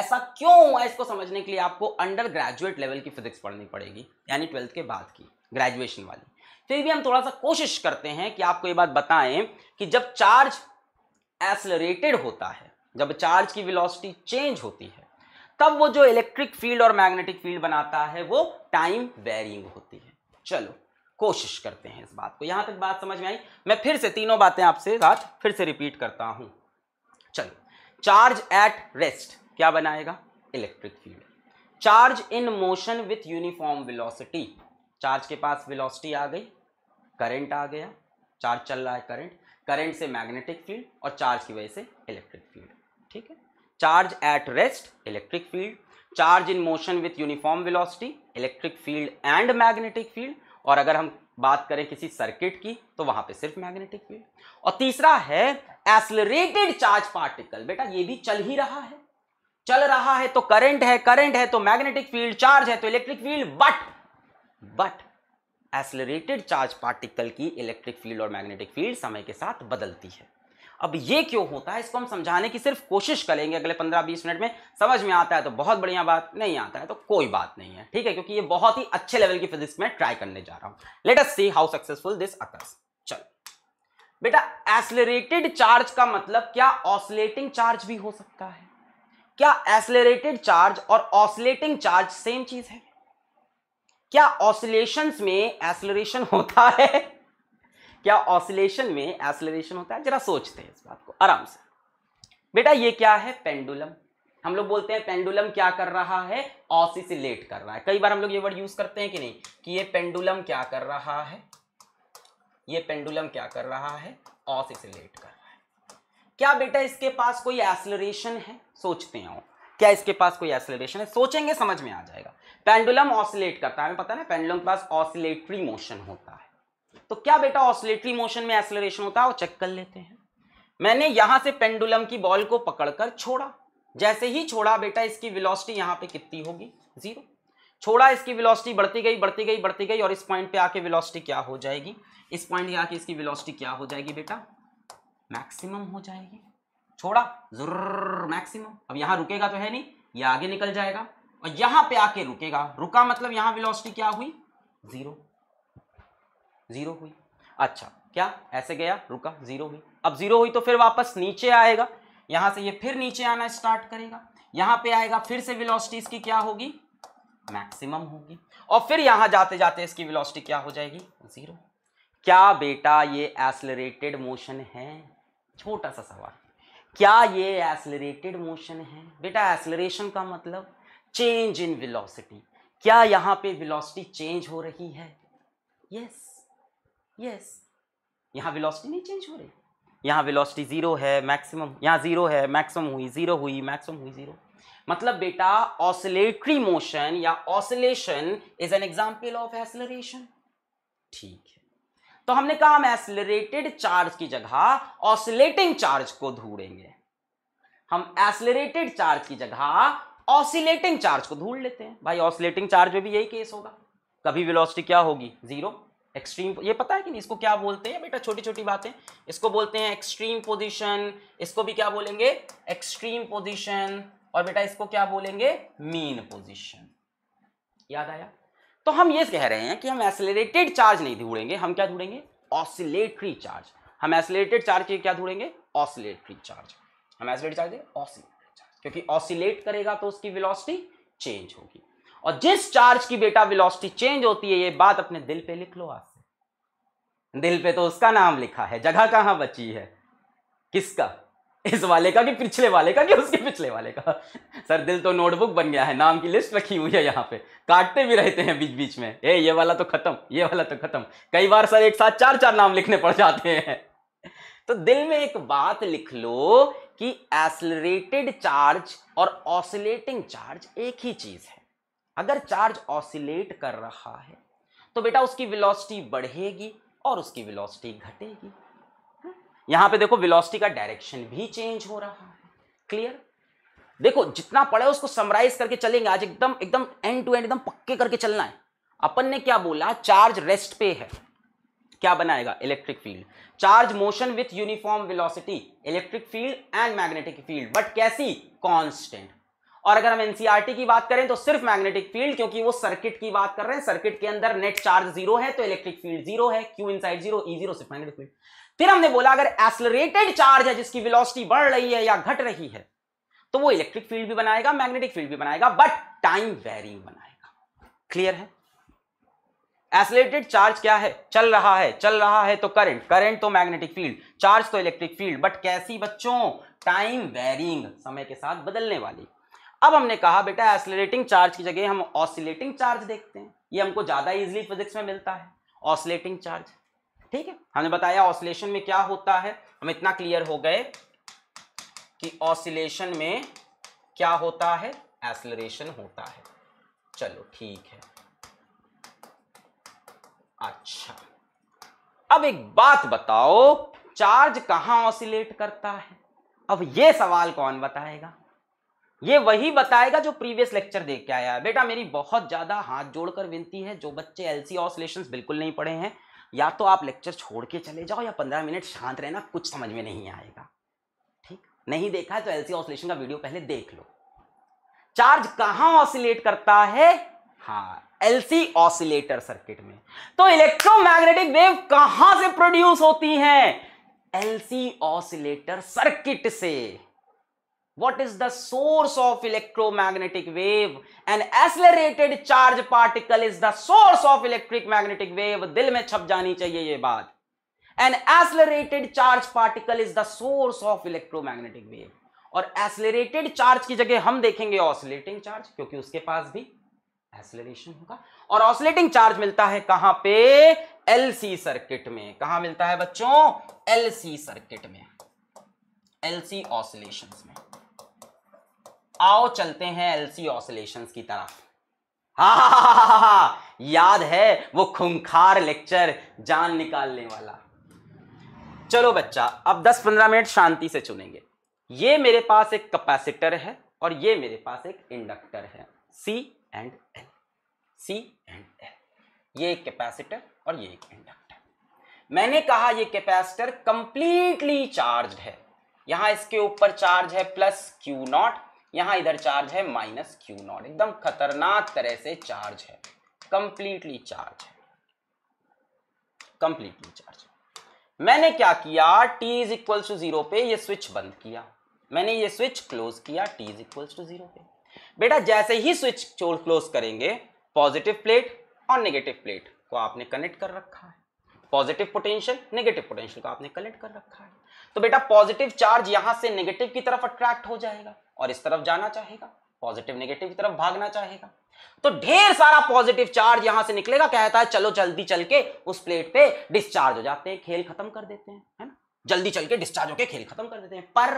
ऐसा क्यों हुआ इसको समझने के लिए आपको अंडर ग्रेजुएट लेवल की फिजिक्स पढ़नी पड़ेगी यानी ट्वेल्थ के बाद की ग्रेजुएशन वाली फिर भी हम थोड़ा सा कोशिश करते हैं कि आपको ये बात बताएं कि जब चार्ज एसलरेटेड होता है जब चार्ज की वेलोसिटी चेंज होती है तब वो जो इलेक्ट्रिक फील्ड और मैग्नेटिक फील्ड बनाता है वो टाइम वेरिंग होती है चलो कोशिश करते हैं इस बात को यहां तक बात समझ में आई मैं फिर से तीनों बातें आपसे साथ फिर से रिपीट करता हूं चलो चार्ज एट रेस्ट क्या बनाएगा electric field charge in motion with uniform velocity charge के पास विलोसिटी आ गई करंट आ गया चार्ज चल रहा है करंट करंट से मैग्नेटिक फील्ड और चार्ज की वजह से इलेक्ट्रिक फील्ड ठीक है charge at rest electric field charge in motion with uniform velocity electric field and magnetic field और अगर हम बात करें किसी सर्किट की तो वहां पे सिर्फ मैग्नेटिक फील्ड और तीसरा है एसलरेटेड चार्ज पार्टिकल बेटा ये भी चल ही रहा है चल रहा है तो करंट है करंट है तो मैग्नेटिक फील्ड चार्ज है तो electric field but but accelerated charge particle की इलेक्ट्रिक फील्ड और मैग्नेटिक फील्ड समय के साथ बदलती है अब ये क्यों होता है इसको हम समझाने की सिर्फ कोशिश करेंगे अगले पंद्रह बीस मिनट में समझ में आता है तो बहुत बढ़िया बात नहीं आता है तो कोई बात नहीं है ठीक है क्योंकि ये बहुत ही अच्छे लेवल की फिजिक्स में ट्राई करने जा रहा हूं let's see how successful this occurs चल बेटा एसलेटेड चार्ज का मतलब क्या ऑसलेटिंग चार्ज भी हो सकता है क्या एसलेटेड चार्ज और ऑसलेटिंग चार्ज सेम चीज है क्या ऑसलेशन में एसलेशन होता है क्या ऑसिलेशन में एसलरेशन होता है जरा सोचते हैं इस बात को आराम से बेटा ये क्या है पेंडुलम हम लोग बोलते हैं पेंडुलम क्या कर रहा है ऑसिसलेट कर रहा है कई बार हम लोग ये वर्ड यूज करते हैं कि नहीं कि ये पेंडुलम क्या कर रहा है ये पेंडुलम क्या कर रहा है ऑसिलेट कर रहा है क्या बेटा इसके पास कोई एसलरेशन है सोचते हैं क्या इसके पास कोई एसलरेशन है सोचेंगे समझ में आ जाएगा पेंडुलम ऑसिलेट करता है हमें पता है ना पेंडुलम के पास ऑसिलेटरी मोशन होता है तो क्या बेटा ऑसलेटरी मोशन में एक्सलरेशन होता है वो चेक कर लेते हैं मैंने यहां से पेंडुलम की बॉल को पकड़कर छोड़ा जैसे ही छोड़ा बेटा इसकी विलोसिटी यहां पे कितनी होगी जीरो छोड़ा इसकी विलोसिटी बढ़ती गई बढ़ती गई बढ़ती गई और इस पॉइंट पे आके विलोसिटी क्या हो जाएगी इस पॉइंट आके इसकी विलोसिटी क्या हो जाएगी बेटा मैक्सिमम हो जाएगी छोड़ा जुर्र मैक्सिमम अब यहां रुकेगा तो है नहीं ये आगे निकल जाएगा और यहां पे आके रुकेगा रुका मतलब यहां विलोसिटी क्या हुई जीरो जीरो हुई अच्छा क्या ऐसे गया रुका जीरो हुई अब जीरो हुई तो फिर वापस नीचे आएगा यहां से ये फिर नीचे आना स्टार्ट करेगा यहां पे आएगा फिर से वेलोसिटी इसकी क्या होगी मैक्सिमम होगी और फिर यहां जाते जाते इसकी वेलोसिटी क्या हो जाएगी जीरो क्या बेटा ये एसलरेटेड मोशन है छोटा सा सवाल क्या ये एसलरेटेड मोशन है बेटा एसलरेशन का मतलब चेंज इन विलोसिटी क्या यहां पे विलोसिटी चेंज हो रही है यस yes. yes. यहाँ वेलोसिटी नहीं चेंज हो रही यहाँ वेलोसिटी ज़ीरो है मैक्सिमम यहाँ ज़ीरो है मैक्सिमम हुई ज़ीरो हुई मैक्सिमम हुई ज़ीरो मतलब बेटा ऑसिलेटरी मोशन या oscillation is an example of acceleration ठीक है तो हमने कहा हम एसलरेटेड चार्ज की जगह ऑसिलेटिंग चार्ज को ढूंढेंगे हम एसलरेटेड चार्ज की जगह ऑसिलेटिंग चार्ज को ढूंढ लेते हैं भाई ऑसिलेटिंग चार्ज में भी यही केस होगा कभी वेलोसिटी क्या होगी जीरो एक्सट्रीम ये पता है कि नहीं इसको क्या बोलते हैं बेटा छोटी छोटी बातें इसको बोलते हैं एक्सट्रीम पोजिशन इसको भी क्या बोलेंगे एक्सट्रीम पोजिशन और बेटा इसको क्या बोलेंगे मीन पोजिशन याद आया तो हम ये कह रहे हैं कि हम एसिलेटेड चार्ज नहीं ढूंढेंगे हम क्या ढूंढेंगे ऑसिलेटरी चार्ज हम एसिलेटेड चार्ज के क्या ढूंढेंगे ऑसिलेटरी चार्ज हम एसिलेटेड चार्ज ऑसिलेटरी चार्ज क्योंकि ऑसिलेट करेगा तो उसकी वेलोसिटी चेंज होगी और जिस चार्ज की बेटा वेलोसिटी चेंज होती है ये बात अपने दिल पे लिख लो आप दिल पे तो उसका नाम लिखा है जगह कहाँ बची है किसका इस वाले का कि पिछले वाले का कि उसके पिछले वाले का सर दिल तो नोटबुक बन गया है नाम की लिस्ट रखी हुई है यहाँ पे काटते भी रहते हैं बीच बीच में ए ये वाला तो खत्म ये वाला तो खत्म कई बार सर एक साथ चार चार नाम लिखने पड़ जाते हैं तो दिल में एक बात लिख लो कि एसलरेटेड चार्ज और ऑसिलेटिंग चार्ज एक ही चीज है अगर चार्ज ऑसिलेट कर रहा है तो बेटा उसकी वेलोसिटी बढ़ेगी और उसकी वेलोसिटी घटेगी यहां पे देखो वेलोसिटी का डायरेक्शन भी चेंज हो रहा है क्लियर देखो जितना पढ़े उसको समराइज करके चलेंगे आज एकदम एकदम एंड टू एंड एकदम पक्के करके चलना है अपन ने क्या बोला चार्ज रेस्ट पे है क्या बनाएगा electric field charge motion with uniform velocity electric field and magnetic field but कैसी कॉन्स्टेंट और अगर हम एनसीईआरटी e की बात करें तो सिर्फ मैग्नेटिक फील्ड क्योंकि वो सर्किट की बात कर रहे हैं सर्किट के अंदर नेट चार्ज जीरो है तो इलेक्ट्रिक फील्ड जीरो है क्यू इनसाइड जीरो जीरो सिर्फ मैग्नेटिक फील्ड फिर हमने बोला अगर एसलरेटेड चार्ज है जिसकी विलोसिटी बढ़ रही है या घट रही है तो वो इलेक्ट्रिक फील्ड भी बनाएगा मैग्नेटिक फील्ड भी बनाएगा बट टाइम वेरिंग बनाएगा क्लियर है एसलेटेड चार्ज क्या है चल रहा है चल रहा है तो करंट करंट तो मैग्नेटिक फील्ड चार्ज तो इलेक्ट्रिक फील्ड बट कैसी बच्चों टाइम वेरिंग समय के साथ बदलने वाली अब हमने कहा बेटा ऑसिलेटिंग चार्ज की जगह हम ऑसिलेटिंग चार्ज देखते हैं ये हमको ज़्यादा इजिली फिजिक्स में मिलता है ऑसिलेटिंग चार्ज ठीक है हमने बताया ऑसिलेशन में क्या होता है हम इतना क्लियर हो गए कि ऑसिलेशन में क्या होता है एसलरेशन होता है चलो ठीक है अच्छा अब एक बात बताओ चार्ज कहां ऑसिलेट करता है अब यह सवाल कौन बताएगा ये वही बताएगा जो प्रीवियस लेक्चर देख के आया है बेटा मेरी बहुत ज़्यादा हाथ जोड़कर विनती है जो बच्चे एलसी ऑसलेशन बिल्कुल नहीं पढ़े हैं या तो आप लेक्चर छोड़ के चले जाओ या पंद्रह मिनट शांत रहना कुछ समझ में नहीं आएगा ठीक नहीं देखा है तो एलसी ऑसलेशन का वीडियो पहले देख लो चार्ज कहां ऑसिलेट करता है हाँ एलसी ऑसिलेटर सर्किट में तो इलेक्ट्रोमैग्नेटिक वेव कहां से प्रोड्यूस होती है एलसी ऑसिलेटर सर्किट से what is the source of electromagnetic wave an accelerated charge particle is the source of electric magnetic wave dil mein chhap jani chahiye ye baat an accelerated charge particle is the source of electromagnetic wave और एसलेटेड चार्ज की जगह हम देखेंगे ऑसिलेटिंग चार्ज क्योंकि उसके पास भी एसलेशन होगा और ऑसिलेटिंग चार्ज मिलता है कहां पे एलसी सर्किट में कहा मिलता है बच्चों एलसी सर्किट में एलसी ऑसिलेशंस में आओ चलते हैं एलसी ऑसिलेशन की तरफ हा हा हा हा हा याद है वो खुमखार लेक्चर जान निकालने वाला चलो बच्चा अब 10-15 मिनट शांति से चुनेंगे ये मेरे पास एक कैपेसिटर है और ये मेरे पास एक इंडक्टर है C and L C and L ये एक कैपेसिटर और ये एक इंडक्टर मैंने कहा ये कैपेसिटर कंप्लीटली चार्ज है यहां इसके ऊपर चार्ज है प्लस क्यू नॉट यहाँ इधर चार्ज है माइनस क्यू नॉट एकदम खतरनाक तरह से चार्ज है कंप्लीटली चार्ज है कंप्लीटली चार्ज मैंने क्या किया t is equal to zero पे ये स्विच बंद किया मैंने ये स्विच क्लोज किया t is equal to zero पे बेटा जैसे ही स्विच क्लोज करेंगे पॉजिटिव प्लेट और नेगेटिव प्लेट को आपने कनेक्ट कर रखा है पॉजिटिव पोटेंशियल नेगेटिव पोटेंशियल को आपने कनेक्ट कर रखा है तो बेटा पॉजिटिव चार्ज यहां से नेगेटिव की तरफ अट्रैक्ट हो जाएगा और इस तरफ जाना चाहेगा पॉजिटिव नेगेटिव की तरफ भागना चाहेगा तो ढेर सारा पॉजिटिव चार्ज यहां से निकलेगा कहता है चलो जल्दी चल के उस प्लेट पे डिस्चार्ज हो जाते हैं खेल खत्म कर देते हैं है ना जल्दी चल के डिस्चार्ज होकर खेल खत्म कर देते हैं पर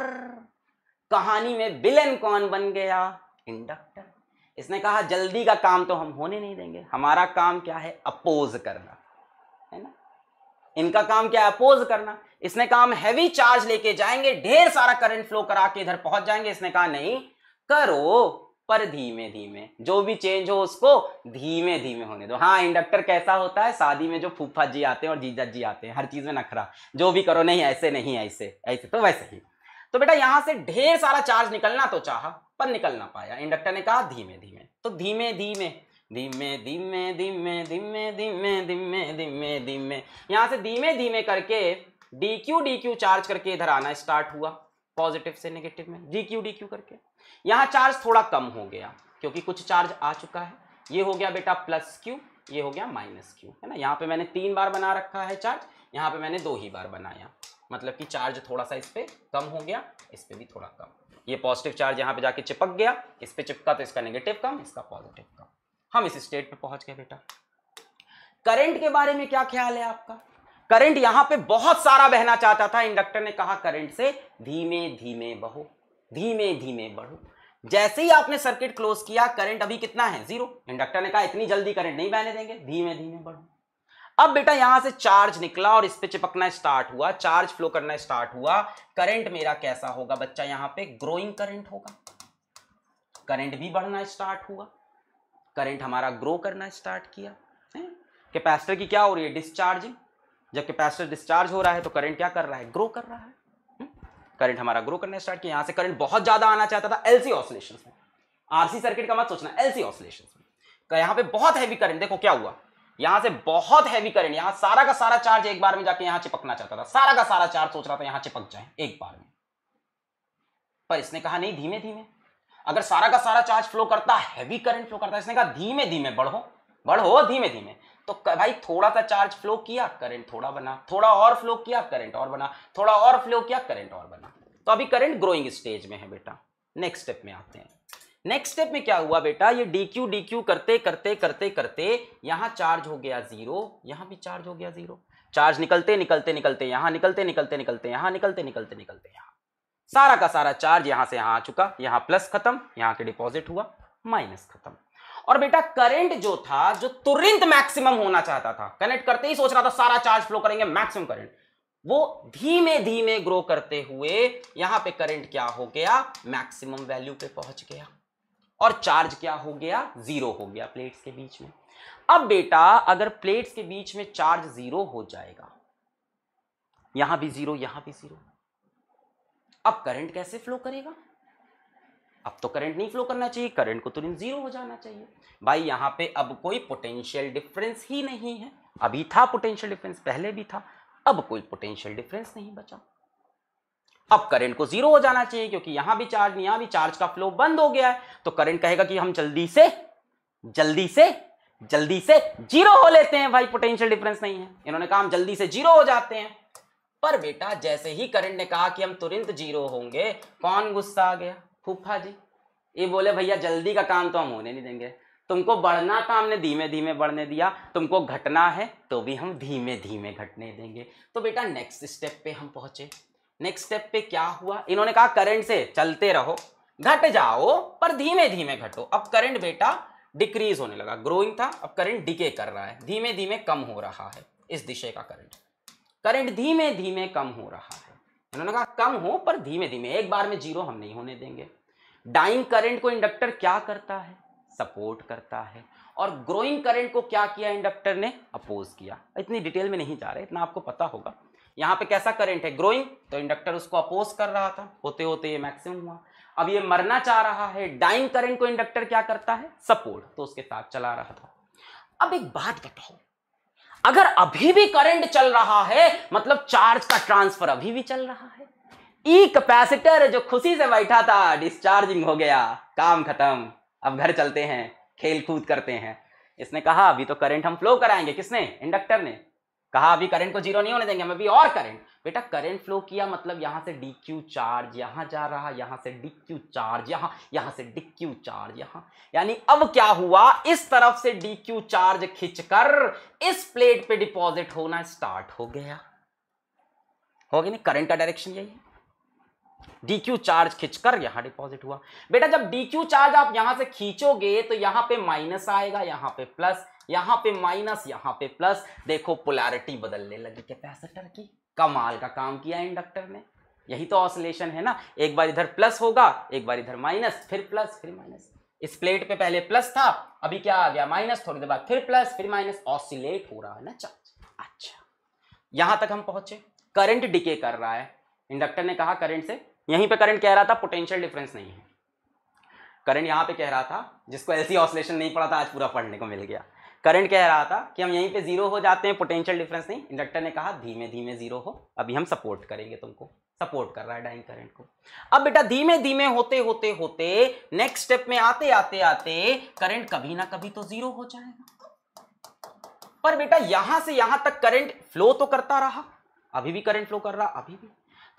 कहानी में विलन कौन बन गया इंडक्टर इसने कहा जल्दी का काम तो हम होने नहीं देंगे हमारा काम क्या है अपोज करना है ना इनका काम क्या है अपोज करना इसने कहा हम हैवी चार्ज लेके जाएंगे ढेर सारा करंट फ्लो करा के इधर पहुंच जाएंगे इसने कहा नहीं करो पर धीमे धीमे जो भी चेंज हो उसको धीमे धीमे होने दो हाँ इंडक्टर कैसा होता है शादी में जो फूफा जी आते हैं और जीजा जी आते हैं हर चीज में नखरा जो भी करो नहीं ऐसे नहीं ऐसे ऐसे तो वैसे ही तो बेटा यहां से ढेर सारा चार्ज निकलना तो चाह पर निकल ना पाया इंडक्टर ने कहा धीमे धीमे तो धीमे धीमे धीमे धीमे धीमे धीमे धीमे धीमे धीमे धीमे यहां से धीमे धीमे करके d q d q charge करके इधर आना स्टार्ट हुआ पॉजिटिव से नेगेटिव में डी क्यू डी क्यू करके यहाँ चार्ज थोड़ा कम हो गया क्योंकि कुछ चार्ज आ चुका है ये हो गया बेटा प्लस क्यू ये हो गया माइनस क्यू है ना यहाँ पे मैंने तीन बार बना रखा है चार्ज यहाँ पे मैंने दो ही बार बनाया मतलब कि चार्ज थोड़ा सा इस पर कम हो गया इस पर भी थोड़ा कम ये पॉजिटिव चार्ज यहाँ पे जाके चिपक गया इस पर चिपका तो इसका नेगेटिव कम इसका पॉजिटिव कम हम इस स्टेट पे पहुंच गए बेटा करंट के बारे में क्या ख्याल है आपका करंट यहां पे बहुत सारा बहना चाहता था इंडक्टर ने कहा करंट से धीमे धीमे बहो धीमे धीमे बढ़ो जैसे ही आपने सर्किट क्लोज किया करंट अभी कितना है जीरो इंडक्टर ने कहा इतनी जल्दी करंट नहीं बहने देंगे धीमे धीमे बढ़ो अब बेटा यहां से चार्ज निकला और इस पे चिपकना स्टार्ट हुआ चार्ज फ्लो करना स्टार्ट हुआ करंट मेरा कैसा होगा बच्चा यहां पे ग्रोइंग करंट होगा करंट भी बढ़ना स्टार्ट हुआ करंट हमारा ग्रो करना स्टार्ट किया कैपेसिटर की क्या हो रही है डिस्चार्जिंग जब कैपेसिटर डिस्चार्ज हो रहा है तो करंट क्या कर रहा है ग्रो कर रहा है करंट हम्म? हमारा ग्रो करने स्टार्ट किया यहाँ से करंट बहुत ज़्यादा आना चाहता था एलसी ऑसिलेशन में आरसी सर्किट का मत सोचना एलसी ऑसिलेशन में तो यहाँ पे बहुत हैवी करंट देखो क्या हुआ यहां से बहुत हैवी करंट यहां सारा का सारा चार्ज एक बार में जाके यहाँ चिपकना चाहता था सारा का सारा चार्ज सोच रहा था यहाँ चिपक जाए एक बार में पर इसने कहा नहीं धीमे धीमे अगर सारा का सारा चार्ज फ्लो करता हैवी करंट फ्लो करता इसने कहा धीमे धीमे बढ़ो बढ़ो धीमे धीमे तो भाई थोड़ा सा चार्ज फ्लो किया करंट थोड़ा बना थोड़ा और फ्लो किया करंट और बना थोड़ा और फ्लो किया करंट और बना तो अभी करंट ग्रोइंग स्टेज में है बेटा नेक्स्ट स्टेप में आते हैं नेक्स्ट स्टेप में क्या हुआ बेटा ये डी क्यू डी क्यू करते करते करते करते यहां चार्ज हो गया जीरो यहां भी चार्ज हो गया जीरो चार्ज निकलते निकलते निकलते यहां निकलते निकलते निकलते यहां निकलते निकलते निकलते यहां सारा का सारा चार्ज यहां से यहां आ चुका यहां प्लस खत्म यहां के डिपॉजिट हुआ माइनस खत्म और बेटा करंट जो था जो तुरंत मैक्सिमम होना चाहता था कनेक्ट करते ही सोच रहा था सारा चार्ज फ्लो करेंगे मैक्सिमम करंट वो धीमे धीमे ग्रो करते हुए यहां पे करंट क्या हो गया मैक्सिमम वैल्यू पे पहुंच गया और चार्ज क्या हो गया जीरो हो गया प्लेट्स के बीच में अब बेटा अगर प्लेट्स के बीच में चार्ज जीरो हो जाएगा यहां भी जीरो यहां भी जीरो अब करंट कैसे फ्लो करेगा अब तो करंट नहीं फ्लो करना चाहिए करंट को तुरंत जीरो हो जाना चाहिए भाई यहाँ पे अब कोई पोटेंशियल डिफरेंस ही नहीं है अभी था पोटेंशियल डिफरेंस पहले भी था अब कोई पोटेंशियल डिफरेंस नहीं बचा अब करंट को जीरो हो जाना चाहिए क्योंकि यहां भी चार्ज यहां भी चार्ज का फ्लो बंद हो गया है तो करंट कहेगा कि हम जल्दी से जल्दी से जल्दी से जीरो हो लेते हैं भाई पोटेंशियल डिफरेंस नहीं है इन्होंने कहा हम जल्दी से जीरो हो जाते हैं पर बेटा जैसे ही करंट ने कहा कि हम तुरंत जीरो होंगे कौन गुस्सा आ गया फूफा जी ये बोले भैया जल्दी का काम तो हम होने नहीं देंगे तुमको बढ़ना था तो हमने धीमे धीमे बढ़ने दिया तुमको घटना है तो भी हम धीमे धीमे घटने देंगे तो बेटा नेक्स्ट स्टेप पे हम पहुंचे नेक्स्ट स्टेप पे क्या हुआ इन्होंने कहा करंट से चलते रहो घट जाओ पर धीमे धीमे घटो अब करंट बेटा डिक्रीज होने लगा ग्रोइंग था अब करंट डिके कर रहा है धीमे धीमे कम हो रहा है इस दिशे का करंट करंट धीमे धीमे कम हो रहा है उन्होंने कहा कम हो पर धीमे धीमे एक बार में जीरो हम नहीं होने देंगे डाइंग करंट को इंडक्टर क्या करता है सपोर्ट करता है और ग्रोइंग करंट को क्या किया इंडक्टर ने अपोज किया इतनी डिटेल में नहीं जा रहे इतना आपको पता होगा यहां पे कैसा करंट है ग्रोइंग तो इंडक्टर उसको अपोज कर रहा था होते होते ये मैक्सिमम हुआ अब ये मरना चाह रहा है डाइंग करंट को इंडक्टर क्या करता है सपोर्ट तो उसके साथ चला रहा था अब एक बात बताओ अगर अभी भी करंट चल रहा है मतलब चार्ज का ट्रांसफर अभी भी चल रहा है ई e कैपेसिटर जो खुशी से बैठा था डिस्चार्जिंग हो गया काम खत्म अब घर चलते हैं खेल कूद करते हैं इसने कहा अभी तो करंट हम फ्लो कराएंगे किसने इंडक्टर ने कहा अभी करंट को जीरो नहीं होने देंगे हम अभी और करंट बेटा करंट फ्लो किया मतलब यहां से डी क्यू चार्ज यहां जा रहा यहां से डी क्यू चार्ज यहां यहां से डी क्यू चार्ज यहां यानी अब क्या हुआ इस तरफ से डी क्यू चार्ज खींचकर इस प्लेट पे डिपॉजिट होना स्टार्ट हो गया हो गया नहीं करंट का डायरेक्शन यही है DQ चार्ज खींचकर यहां डिपॉजिट हुआ बेटा जब DQ चार्ज आप यहां से खींचोगे तो यहां पे माइनस आएगा यहां पे प्लस यहां पे माइनस यहां पे प्लस देखो पोलैरिटी बदलने लगी कैपेसिटर की कमाल का काम किया इंडक्टर ने यही तो ऑसिलेशन है ना एक बार इधर प्लस होगा एक बार इधर माइनस फिर प्लस फिर माइनस इस प्लेट पे पहले प्लस था अभी क्या आ गया माइनस थोड़ी देर बाद फिर प्लस फिर माइनस ऑसिलेट हो रहा है ना चार्ज अच्छा यहां तक हम पहुंचे करंट डिके कर रहा है इंडक्टर ने कहा करंट से यहीं पे करंट कह रहा था पोटेंशियल डिफरेंस नहीं है करंट यहां पे कह रहा था जिसको ऐसी ऑसलेशन नहीं पड़ा था आज पूरा पढ़ने को मिल गया करंट कह रहा था कि हम यहीं पे जीरो हो जाते हैं पोटेंशियल डिफरेंस नहीं इंडक्टर ने कहा धीमे धीमे जीरो हो अभी हम सपोर्ट करेंगे तुमको सपोर्ट कर रहा है डाइन करंट को अब बेटा धीमे धीमे होते होते होते नेक्स्ट स्टेप में आते आते आते करंट कभी ना कभी तो जीरो हो जाएगा पर बेटा यहां से यहां तक करंट फ्लो तो करता रहा अभी भी करंट फ्लो कर रहा अभी भी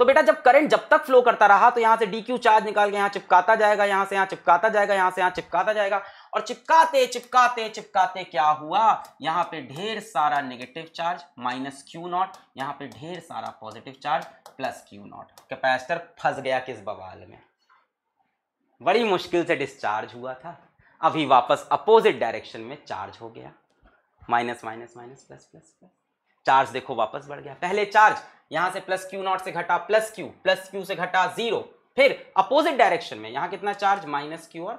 तो बेटा जब करंट जब तक फ्लो करता रहा तो यहां से डी चार्ज निकाल के यहां चिपकाता जाएगा यहां से यहां चिपकाता जाएगा यहां से यहां चिपकाता जाएगा और चिपकाते चिपकाते चिपकाते क्या हुआ यहां पे ढेर सारा negative charge minus q not यहां पे ढेर सारा positive charge plus q not capacitor फंस गया किस बवाल में बड़ी मुश्किल से डिस्चार्ज हुआ था अभी वापस अपोजिट डायरेक्शन में चार्ज हो गया minus minus minus plus plus plus charge देखो वापस बढ़ गया पहले चार्ज यहां से प्लस क्यू नॉट से घटा प्लस क्यू प्लस क्यू से घटा जीरो फिर अपोजिट डायरेक्शन में यहां कितना चार्ज माइनस क्यू और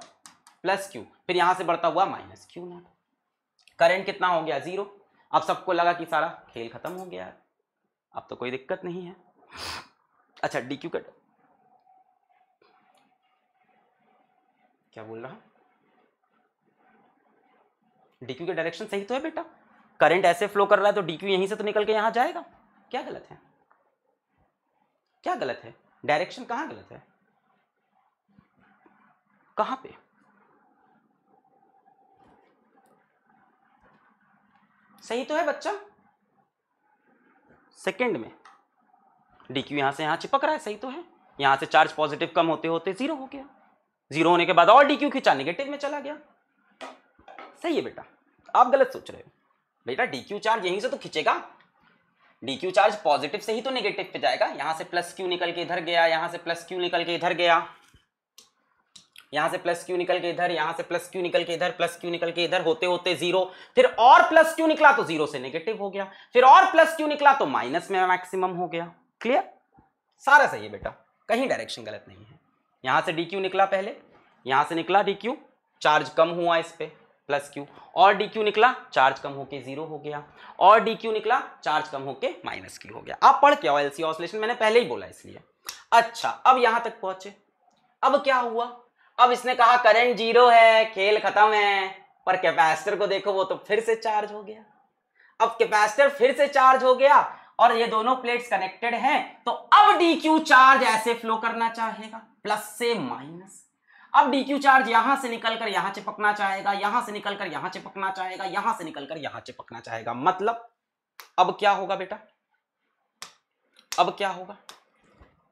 प्लस क्यू फिर यहां से बढ़ता हुआ माइनस क्यू नॉट करेंट कितना हो गया जीरो अब सबको लगा कि सारा खेल खत्म हो गया अब तो कोई दिक्कत नहीं है अच्छा डी क्यू कट क्या बोल रहा हूं डी क्यू का डायरेक्शन सही तो है बेटा करंट ऐसे फ्लो कर रहा है तो डी क्यू यहीं से तो निकल के यहाँ जाएगा क्या गलत है क्या गलत है डायरेक्शन कहाँ गलत है कहाँ पे सही तो है बच्चा सेकंड में डी क्यू यहां से यहां चिपक रहा है सही तो है यहां से चार्ज पॉजिटिव कम होते होते जीरो हो गया जीरो होने के बाद और डी क्यू खींचा में चला गया सही है बेटा आप गलत सोच रहे हो बेटा डी क्यू चार्ज यहीं से तो खिंचेगा डी क्यू चार्ज पॉजिटिव से ही तो नेगेटिव पे जाएगा यहां से प्लस क्यू निकल के इधर गया यहां से प्लस क्यू निकल के इधर गया यहां से प्लस क्यू निकल के इधर यहां से प्लस क्यू निकल के इधर प्लस क्यू निकल के इधर होते होते जीरो फिर और प्लस क्यू निकला तो जीरो से नेगेटिव हो गया फिर और प्लस क्यू निकला तो माइनस में मैक्सिमम हो गया क्लियर सारा सही है बेटा कहीं डायरेक्शन गलत नहीं है यहां से डी निकला पहले यहां से निकला डी चार्ज कम हुआ इस पर प्लस क्यू और डी क्यू निकला चार्ज कम होके जीरो हो गया और डी क्यू निकला चार्ज कम होके माइनस क्यू हो गया आप पढ़ के आओ एलसी ऑसलेशन मैंने पहले ही बोला इसलिए अच्छा अब यहां तक पहुंचे अब क्या हुआ अब इसने कहा करंट जीरो है खेल खत्म है पर कैपेसिटर को देखो वो तो फिर से चार्ज हो गया अब कैपेसिटर फिर से चार्ज हो गया और ये दोनों प्लेट्स कनेक्टेड हैं तो अब डी क्यू चार्ज ऐसे फ्लो करना चाहेगा प्लस से माइनस अब डी क्यू चार्ज यहां से निकलकर यहां चिपकना चाहेगा यहां से निकलकर यहां चिपकना चाहेगा यहां से निकलकर यहां चिपकना चाहेगा मतलब अब क्या होगा बेटा अब क्या होगा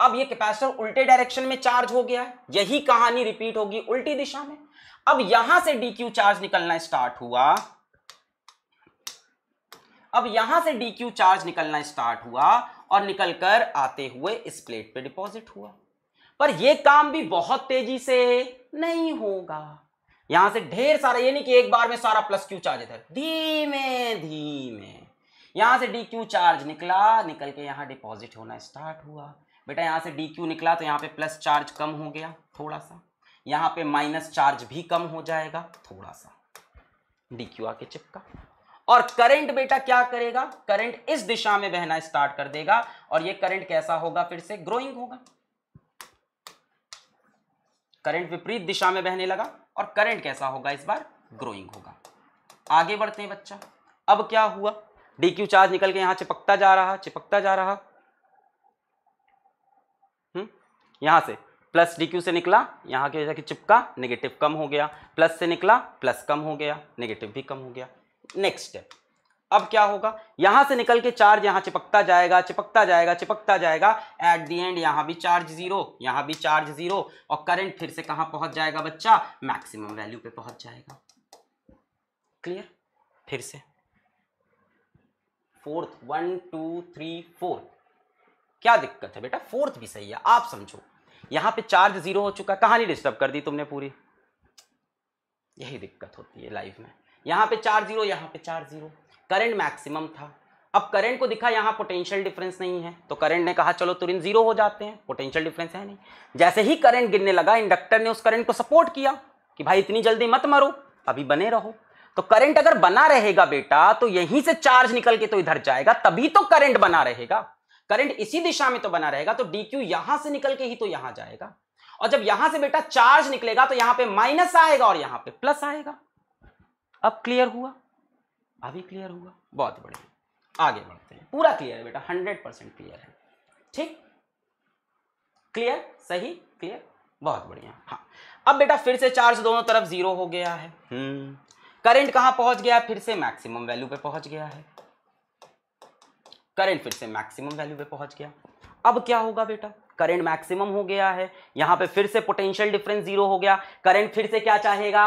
अब ये कैपेसिटर उल्टे डायरेक्शन में चार्ज हो गया है यही कहानी रिपीट होगी उल्टी दिशा में अब यहां से डी क्यू चार्ज निकलना स्टार्ट हुआ अब यहां से डी क्यू चार्ज निकलना स्टार्ट हुआ और निकलकर आते हुए इस प्लेट पे डिपॉजिट हुआ पर ये काम भी बहुत तेजी से नहीं होगा यहां से ढेर सारा ये नहीं कि एक बार में सारा प्लस क्यू चार्ज इधर धीमे धीमे यहां से डी क्यू चार्ज निकला निकल के यहां डिपॉजिट होना स्टार्ट हुआ बेटा यहां से डी क्यू निकला तो यहां पे प्लस चार्ज कम हो गया थोड़ा सा यहां पे माइनस चार्ज भी कम हो जाएगा थोड़ा सा डी क्यू आके चिपका और करंट बेटा क्या करेगा करंट इस दिशा में बहना स्टार्ट कर देगा और ये करंट कैसा होगा फिर से ग्रोइंग होगा करंट विपरीत दिशा में बहने लगा और करंट कैसा होगा इस बार ग्रोइंग होगा आगे बढ़ते हैं बच्चा अब क्या हुआ डी क्यू चार्ज निकल के यहां चिपकता जा रहा चिपकता जा रहा हम्म यहां से प्लस डी क्यू से निकला यहाँ की वजह से चिपका नेगेटिव कम हो गया प्लस से निकला प्लस कम हो गया नेगेटिव भी कम हो गया नेक्स्ट स्टेप अब क्या होगा यहां से निकल के चार्ज यहां चिपकता जाएगा चिपकता जाएगा चिपकता जाएगा एट दी एंड यहां भी चार्ज जीरो यहां भी चार्ज जीरो और करंट फिर से कहां पहुंच जाएगा बच्चा मैक्सिमम वैल्यू पे पहुंच जाएगा क्लियर फिर से fourth one two three fourth क्या दिक्कत है बेटा फोर्थ भी सही है आप समझो यहां पर चार्ज जीरो हो चुका कहानी डिस्टर्ब कर दी तुमने पूरी यही दिक्कत होती है लाइफ में यहाँ पे चार जीरो यहाँ पे चार जीरो करंट मैक्सिमम था अब करंट को दिखा यहाँ पोटेंशियल डिफरेंस नहीं है तो करंट ने कहा चलो तुरंत जीरो हो जाते हैं पोटेंशियल डिफरेंस है नहीं जैसे ही करंट गिरने लगा इंडक्टर ने उस करंट को सपोर्ट किया कि भाई इतनी जल्दी मत मरो अभी बने रहो तो करंट अगर बना रहेगा बेटा तो यहीं से चार्ज निकल के तो इधर जाएगा तभी तो करंट बना रहेगा करंट इसी दिशा में तो बना रहेगा तो डी क्यू यहां से निकल के ही तो यहां जाएगा और जब यहां से बेटा चार्ज निकलेगा तो यहां पे माइनस आएगा और यहां पे प्लस आएगा अब क्लियर हुआ अभी क्लियर हुआ बहुत बढ़िया आगे बढ़ते हैं पूरा क्लियर है बेटा हंड्रेड परसेंट क्लियर है ठीक क्लियर सही क्लियर बहुत बढ़िया हाँ अब बेटा फिर से चार्ज दोनों तरफ जीरो हो गया है करंट हम्म। कहां पहुंच गया फिर से मैक्सिमम वैल्यू पे पहुंच गया है करंट फिर से मैक्सिमम वैल्यू पे पहुंच गया अब क्या होगा बेटा करंट मैक्सिमम हो गया है यहां पे फिर से पोटेंशियल डिफरेंस जीरो हो गया करंट फिर से क्या चाहेगा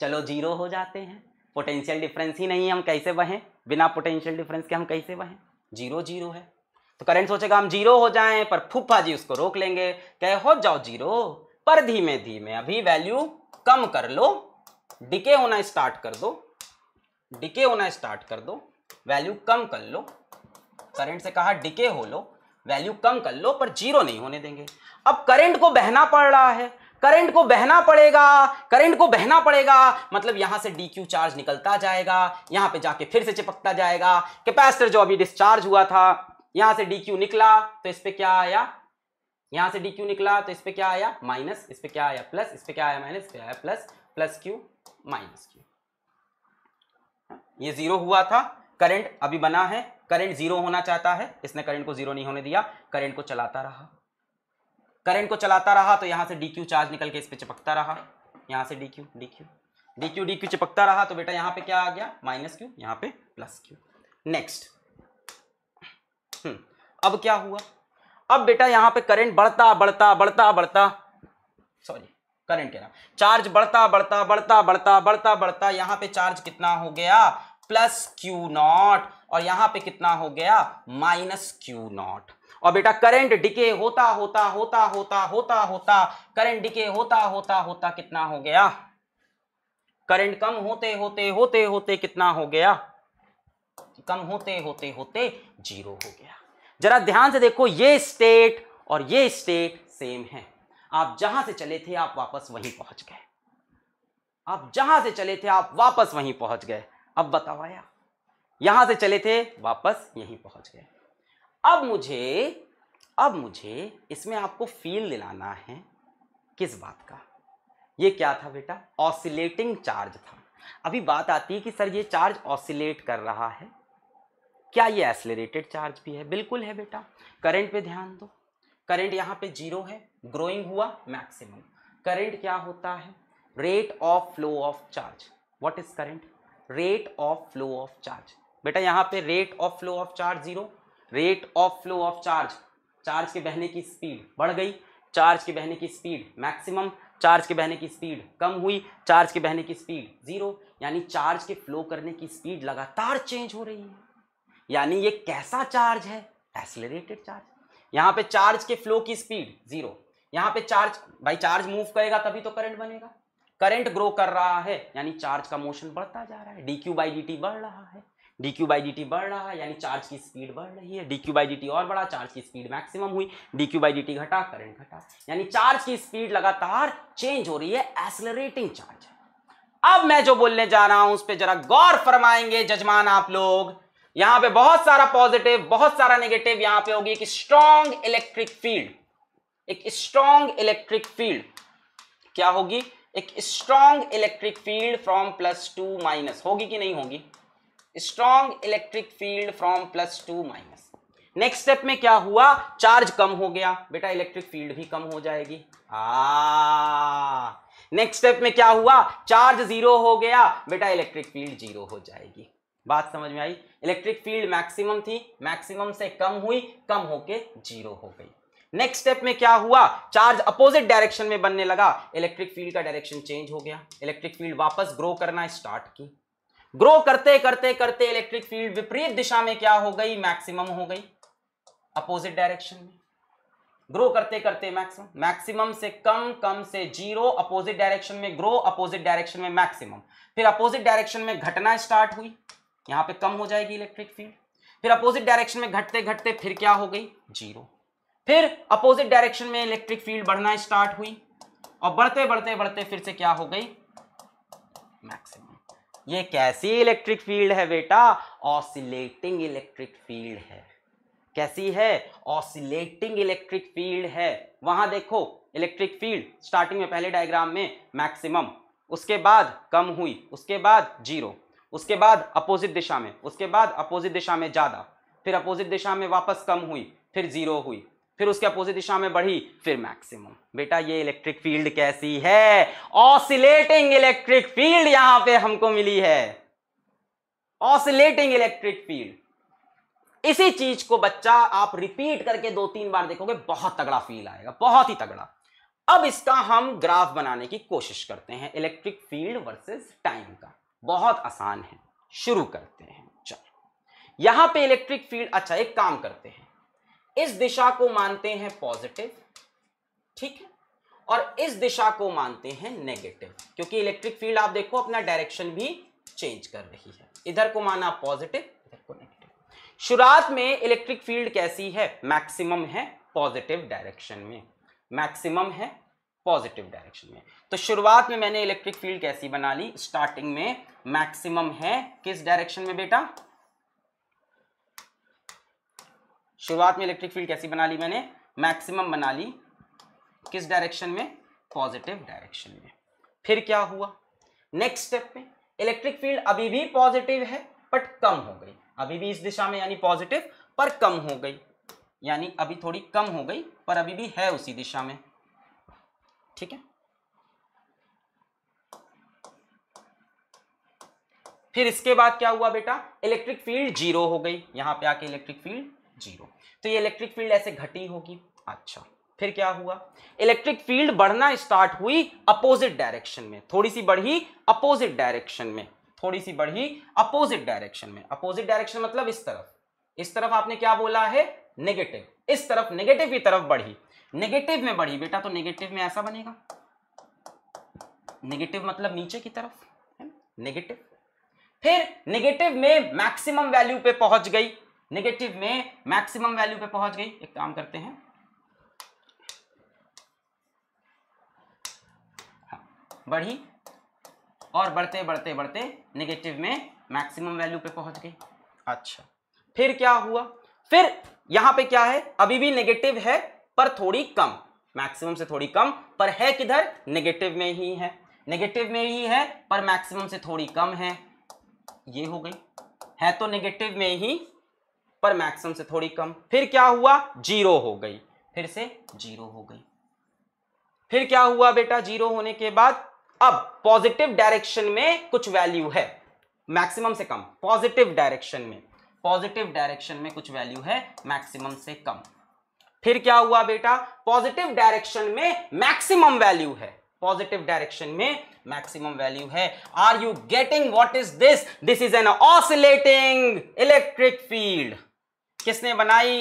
चलो जीरो हो जाते हैं पोटेंशियल डिफरेंस ही नहीं है हम कैसे बहें बिना पोटेंशियल डिफरेंस के हम कैसे बहें जीरो जीरो है तो करंट सोचेगा हम जीरो हो जाएं पर फूफा जी उसको रोक लेंगे कह हो जाओ जीरो पर धीमे धीमे अभी वैल्यू कम कर लो डिके होना स्टार्ट कर दो डिके होना स्टार्ट कर दो वैल्यू कम कर लो करंट से कहा डिके हो लो वैल्यू कम कर लो पर जीरो नहीं होने देंगे अब करंट को बहना पड़ रहा है करंट को बहना पड़ेगा करंट को बहना पड़ेगा मतलब यहां से डी चार्ज निकलता जाएगा यहां पे जाके फिर से चिपकता जाएगा कैपेसिटर जो अभी डिस्चार्ज हुआ था यहां से डी निकला तो इस पर क्या आया यहां से डी निकला तो इस पर क्या आया माइनस इस पर क्या आया प्लस इस पर क्या आया माइनस आया plus plus q minus q ये जीरो हुआ था करंट अभी बना है करंट जीरो होना चाहता है इसने करंट को जीरो नहीं होने दिया करंट को चलाता रहा करंट को चलाता रहा तो यहाँ से डी क्यू चार्ज निकल के इस पर चिपकता रहा यहाँ से d q d q d q d q चिपकता रहा तो बेटा यहाँ पे क्या आ गया माइनस क्यू यहाँ पे प्लस क्यू नेक्स्ट अब क्या हुआ अब बेटा यहाँ पे करंट बढ़ता बढ़ता बढ़ता बढ़ता सॉरी करंट कह रहा चार्ज बढ़ता बढ़ता बढ़ता बढ़ता बढ़ता बढ़ता यहाँ पे चार्ज कितना हो गया प्लस क्यू नॉट और यहाँ पे कितना हो गया माइनस क्यू नॉट और बेटा करंट डिके होता होता होता होता होता होता करंट डिके होता होता होता कितना हो गया करंट कम होते होते होते होते कितना हो गया कम होते होते होते जीरो हो गया जरा ध्यान से देखो ये स्टेट और ये स्टेट सेम है आप जहां से चले थे आप वापस वहीं पहुंच गए आप जहां से चले थे आप वापस वहीं पहुंच गए अब बताओ आया यहां से चले थे वापस यहीं पहुंच गए अब मुझे अब मुझे इसमें आपको फील दिलाना है किस बात का ये क्या था बेटा ऑसिलेटिंग चार्ज था अभी बात आती है कि सर ये चार्ज ऑसिलेट कर रहा है क्या ये एसलेटेड चार्ज भी है बिल्कुल है बेटा करंट पे ध्यान दो करंट यहाँ पे जीरो है ग्रोइंग हुआ मैक्सिमम करंट क्या होता है rate of flow of charge what is current rate of flow of charge बेटा यहाँ पे rate of flow of charge zero rate of flow of charge charge के बहने की स्पीड बढ़ गई चार्ज के बहने की स्पीड मैक्सिमम चार्ज के बहने की स्पीड कम हुई चार्ज के बहने की स्पीड जीरो यानी चार्ज के फ्लो करने की स्पीड लगातार चेंज हो रही है यानी ये कैसा चार्ज है एक्सलरेटेड चार्ज यहाँ पे चार्ज के फ्लो की स्पीड जीरो यहाँ पे चार्ज भाई चार्ज मूव करेगा तभी तो करंट बनेगा करंट ग्रो कर रहा है यानी चार्ज का मोशन बढ़ता जा रहा है d q by d t बढ़ रहा है d q by d t बढ़ रहा है यानी चार्ज की स्पीड बढ़ रही है d q by d t और बढ़ा चार्ज की स्पीड मैक्सिमम हुई d q by d t घटा करंट घटा यानी चार्ज की स्पीड लगातार चेंज हो रही है एक्सलरेटिंग चार्ज अब मैं जो बोलने जा रहा हूं उस पर जरा गौर फरमाएंगे जजमान आप लोग यहां पे बहुत सारा पॉजिटिव बहुत सारा नेगेटिव यहां पे होगी एक स्ट्रॉन्ग इलेक्ट्रिक फील्ड एक स्ट्रॉन्ग इलेक्ट्रिक फील्ड क्या होगी एक strong electric field from plus to minus होगी कि नहीं होगी strong electric field from plus to minus next step में क्या हुआ चार्ज कम हो गया बेटा इलेक्ट्रिक फील्ड भी कम हो जाएगी नेक्स्ट हाँ। स्टेप में क्या हुआ चार्ज जीरो हो गया बेटा इलेक्ट्रिक फील्ड जीरो हो जाएगी बात समझ में आई इलेक्ट्रिक फील्ड मैक्सिमम थी मैक्सिमम से कम हुई कम होके जीरो हो गई नेक्स्ट स्टेप में क्या हुआ चार्ज अपोजिट डायरेक्शन में बनने लगा इलेक्ट्रिक फील्ड का डायरेक्शन चेंज हो गया इलेक्ट्रिक फील्ड वापस ग्रो करना स्टार्ट की ग्रो करते करते करते इलेक्ट्रिक फील्ड विपरीत दिशा में क्या हो गई मैक्सिमम हो गई अपोजिट डायरेक्शन में ग्रो करते करते मैक्सिमम मैक्सिमम से कम कम से जीरो अपोजिट डायरेक्शन में ग्रो अपोजिट डायरेक्शन में मैक्सिमम फिर अपोजिट डायरेक्शन में घटना स्टार्ट हुई यहां पे कम हो जाएगी इलेक्ट्रिक फील्ड फिर अपोजिट डायरेक्शन में घटते घटते फिर क्या हो गई जीरो फिर अपोजिट डायरेक्शन में इलेक्ट्रिक फील्ड बढ़ना स्टार्ट हुई और बढ़ते बढ़ते बढ़ते फिर से क्या हो गई मैक्सिमम ये कैसी इलेक्ट्रिक फील्ड है बेटा ऑसिलेटिंग इलेक्ट्रिक फील्ड है कैसी है ऑसिलेटिंग इलेक्ट्रिक फील्ड है वहां देखो इलेक्ट्रिक फील्ड स्टार्टिंग में पहले डायग्राम में मैक्सिमम उसके बाद कम हुई उसके बाद जीरो उसके बाद अपोजिट दिशा में उसके बाद अपोजिट दिशा में ज़्यादा फिर अपोजिट दिशा में वापस कम हुई फिर जीरो हुई फिर उसके अपोजिट दिशा में बढ़ी फिर मैक्सिमम बेटा ये इलेक्ट्रिक फील्ड कैसी है ऑसिलेटिंग इलेक्ट्रिक फील्ड यहां पे हमको मिली है ऑसिलेटिंग इलेक्ट्रिक फील्ड इसी चीज को बच्चा आप रिपीट करके दो तीन बार देखोगे बहुत तगड़ा फील आएगा बहुत ही तगड़ा अब इसका हम ग्राफ बनाने की कोशिश करते हैं इलेक्ट्रिक फील्ड वर्सेस टाइम का बहुत आसान है शुरू करते हैं चलो यहां पे इलेक्ट्रिक फील्ड अच्छा एक काम करते हैं इस दिशा को मानते हैं पॉजिटिव ठीक है और इस दिशा को मानते हैं नेगेटिव क्योंकि इलेक्ट्रिक फील्ड आप देखो अपना डायरेक्शन भी चेंज कर रही है इधर को माना पॉजिटिव इधर को नेगेटिव शुरुआत में इलेक्ट्रिक फील्ड कैसी है मैक्सिमम है पॉजिटिव डायरेक्शन में मैक्सिमम है पॉजिटिव डायरेक्शन में तो शुरुआत में मैंने इलेक्ट्रिक फील्ड कैसी बना ली स्टार्टिंग में मैक्सिमम है किस डायरेक्शन में बेटा शुरुआत में इलेक्ट्रिक फील्ड कैसी बना ली मैंने मैक्सिमम बना ली किस डायरेक्शन में पॉजिटिव डायरेक्शन में फिर क्या हुआ नेक्स्ट स्टेप में इलेक्ट्रिक फील्ड अभी भी पॉजिटिव है बट कम हो गई अभी भी इस दिशा में यानी पॉजिटिव पर कम हो गई यानी अभी थोड़ी कम हो गई पर अभी भी है उसी दिशा में ठीक है फिर इसके बाद क्या हुआ बेटा इलेक्ट्रिक फील्ड जीरो हो गई यहां पे आके इलेक्ट्रिक फील्ड जीरो तो ये इलेक्ट्रिक फील्ड ऐसे घटी होगी अच्छा फिर क्या हुआ इलेक्ट्रिक फील्ड बढ़ना स्टार्ट हुई अपोजिट डायरेक्शन में थोड़ी सी बढ़ी अपोजिट डायरेक्शन में थोड़ी सी बढ़ी अपोजिट डायरेक्शन में अपोजिट डायरेक्शन मतलब इस तरफ इस तरफ आपने क्या बोला है नेगेटिव इस तरफ नेगेटिव की तरफ बढ़ी नेगेटिव में बढ़ी बेटा तो नेगेटिव में ऐसा बनेगा नेगेटिव मतलब नीचे की तरफ नेगेटिव फिर नेगेटिव में मैक्सिमम वैल्यू पे पहुंच गई नेगेटिव में मैक्सिमम वैल्यू पे पहुंच गई एक काम करते हैं हाँ, बढ़ी और बढ़ते बढ़ते बढ़ते नेगेटिव में मैक्सिमम वैल्यू पे पहुंच गई अच्छा फिर क्या हुआ फिर यहां पे क्या है अभी भी नेगेटिव है पर थोड़ी कम मैक्सिमम से थोड़ी कम पर है किधर नेगेटिव में ही है नेगेटिव में ही है पर मैक्सिमम से थोड़ी कम है ये हो गई है तो नेगेटिव में ही पर मैक्सिमम से थोड़ी कम फिर क्या हुआ जीरो हो गई फिर से जीरो हो गई फिर क्या हुआ बेटा जीरो होने के बाद अब पॉजिटिव डायरेक्शन में कुछ वैल्यू है मैक्सिमम से कम पॉजिटिव डायरेक्शन में पॉजिटिव डायरेक्शन में कुछ वैल्यू है मैक्सिमम से कम फिर क्या हुआ बेटा पॉजिटिव डायरेक्शन में मैक्सिमम वैल्यू है पॉजिटिव डायरेक्शन में मैक्सिमम वैल्यू है are you getting what is this this is an oscillating electric field किसने बनाई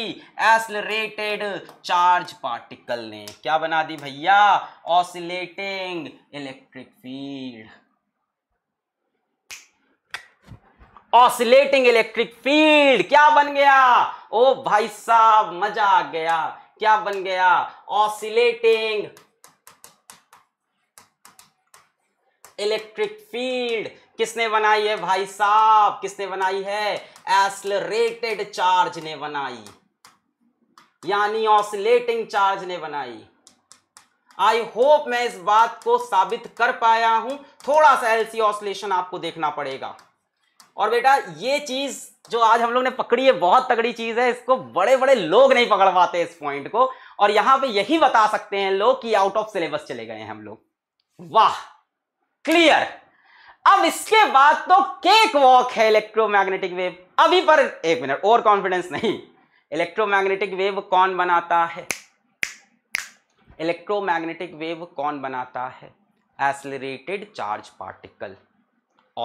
एसलरेटेड चार्ज पार्टिकल ने क्या बना दी भैया oscillating electric field oscillating electric field क्या बन गया ओ भाई साहब मजा आ गया क्या बन गया ऑसिलेटिंग इलेक्ट्रिक फील्ड किसने बनाई है भाई साहब किसने बनाई है एसलरेटेड चार्ज ने बनाई यानी ऑसलेटिंग चार्ज ने बनाई आई होप मैं इस बात को साबित कर पाया हूं थोड़ा सा एलसी ऑसलेशन आपको देखना पड़ेगा और बेटा ये चीज जो आज हम लोग ने पकड़ी है बहुत तगड़ी चीज है इसको बड़े बड़े लोग नहीं पकड़ पाते इस पॉइंट को और यहां पे यही बता सकते हैं लोग कि आउट ऑफ सिलेबस चले गए हैं हम लोग वाह क्लियर अब इसके बाद तो केक वॉक है इलेक्ट्रोमैग्नेटिक वेव अभी पर एक मिनट और कॉन्फिडेंस नहीं इलेक्ट्रोमैग्नेटिक वेव कौन बनाता है इलेक्ट्रोमैग्नेटिक वेव कौन बनाता है accelerated charge particle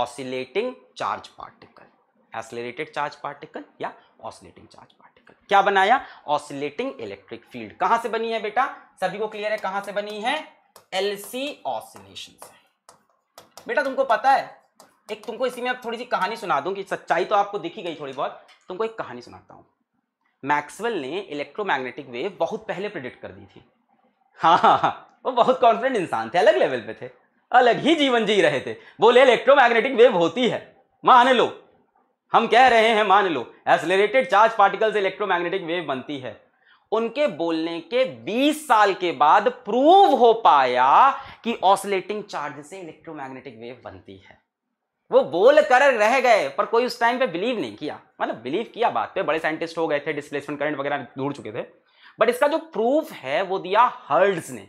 oscillating charge particle accelerated charge particle या ऑसिलेटिंग चार्ज पार्टिकल क्या बनाया ऑसिलेटिंग इलेक्ट्रिक फील्ड कहां से बनी है बेटा सभी को क्लियर है कहां से बनी है एलसी ऑसिलेशन से बेटा तुमको पता है एक तुमको इसी में अब थोड़ी सी कहानी सुना दूं कि सच्चाई तो आपको दिखी गई थोड़ी बहुत तुमको एक कहानी सुनाता हूँ मैक्सवेल ने इलेक्ट्रोमैग्नेटिक वेव बहुत पहले प्रिडिक्ट कर दी थी हाँ हाँ हाँ वो बहुत कॉन्फिडेंट इंसान थे अलग लेवल पे थे अलग ही जीवन जी रहे थे बोले इलेक्ट्रोमैग्नेटिक वेव होती है मान लो हम कह रहे हैं मान लो एसलेटेड चार्ज पार्टिकल से इलेक्ट्रोमैग्नेटिक वेव बनती है उनके बोलने के 20 साल के बाद प्रूव हो पाया कि ऑसिलेटिंग चार्ज से इलेक्ट्रोमैग्नेटिक वेव बनती है वो बोल कर रह गए पर कोई उस टाइम पे बिलीव नहीं किया मतलब बिलीव किया बात पे बड़े साइंटिस्ट हो गए थे डिस्प्लेसमेंट करंट वगैरह ढूंढ चुके थे बट इसका जो प्रूफ है वो दिया हर्ड्स ने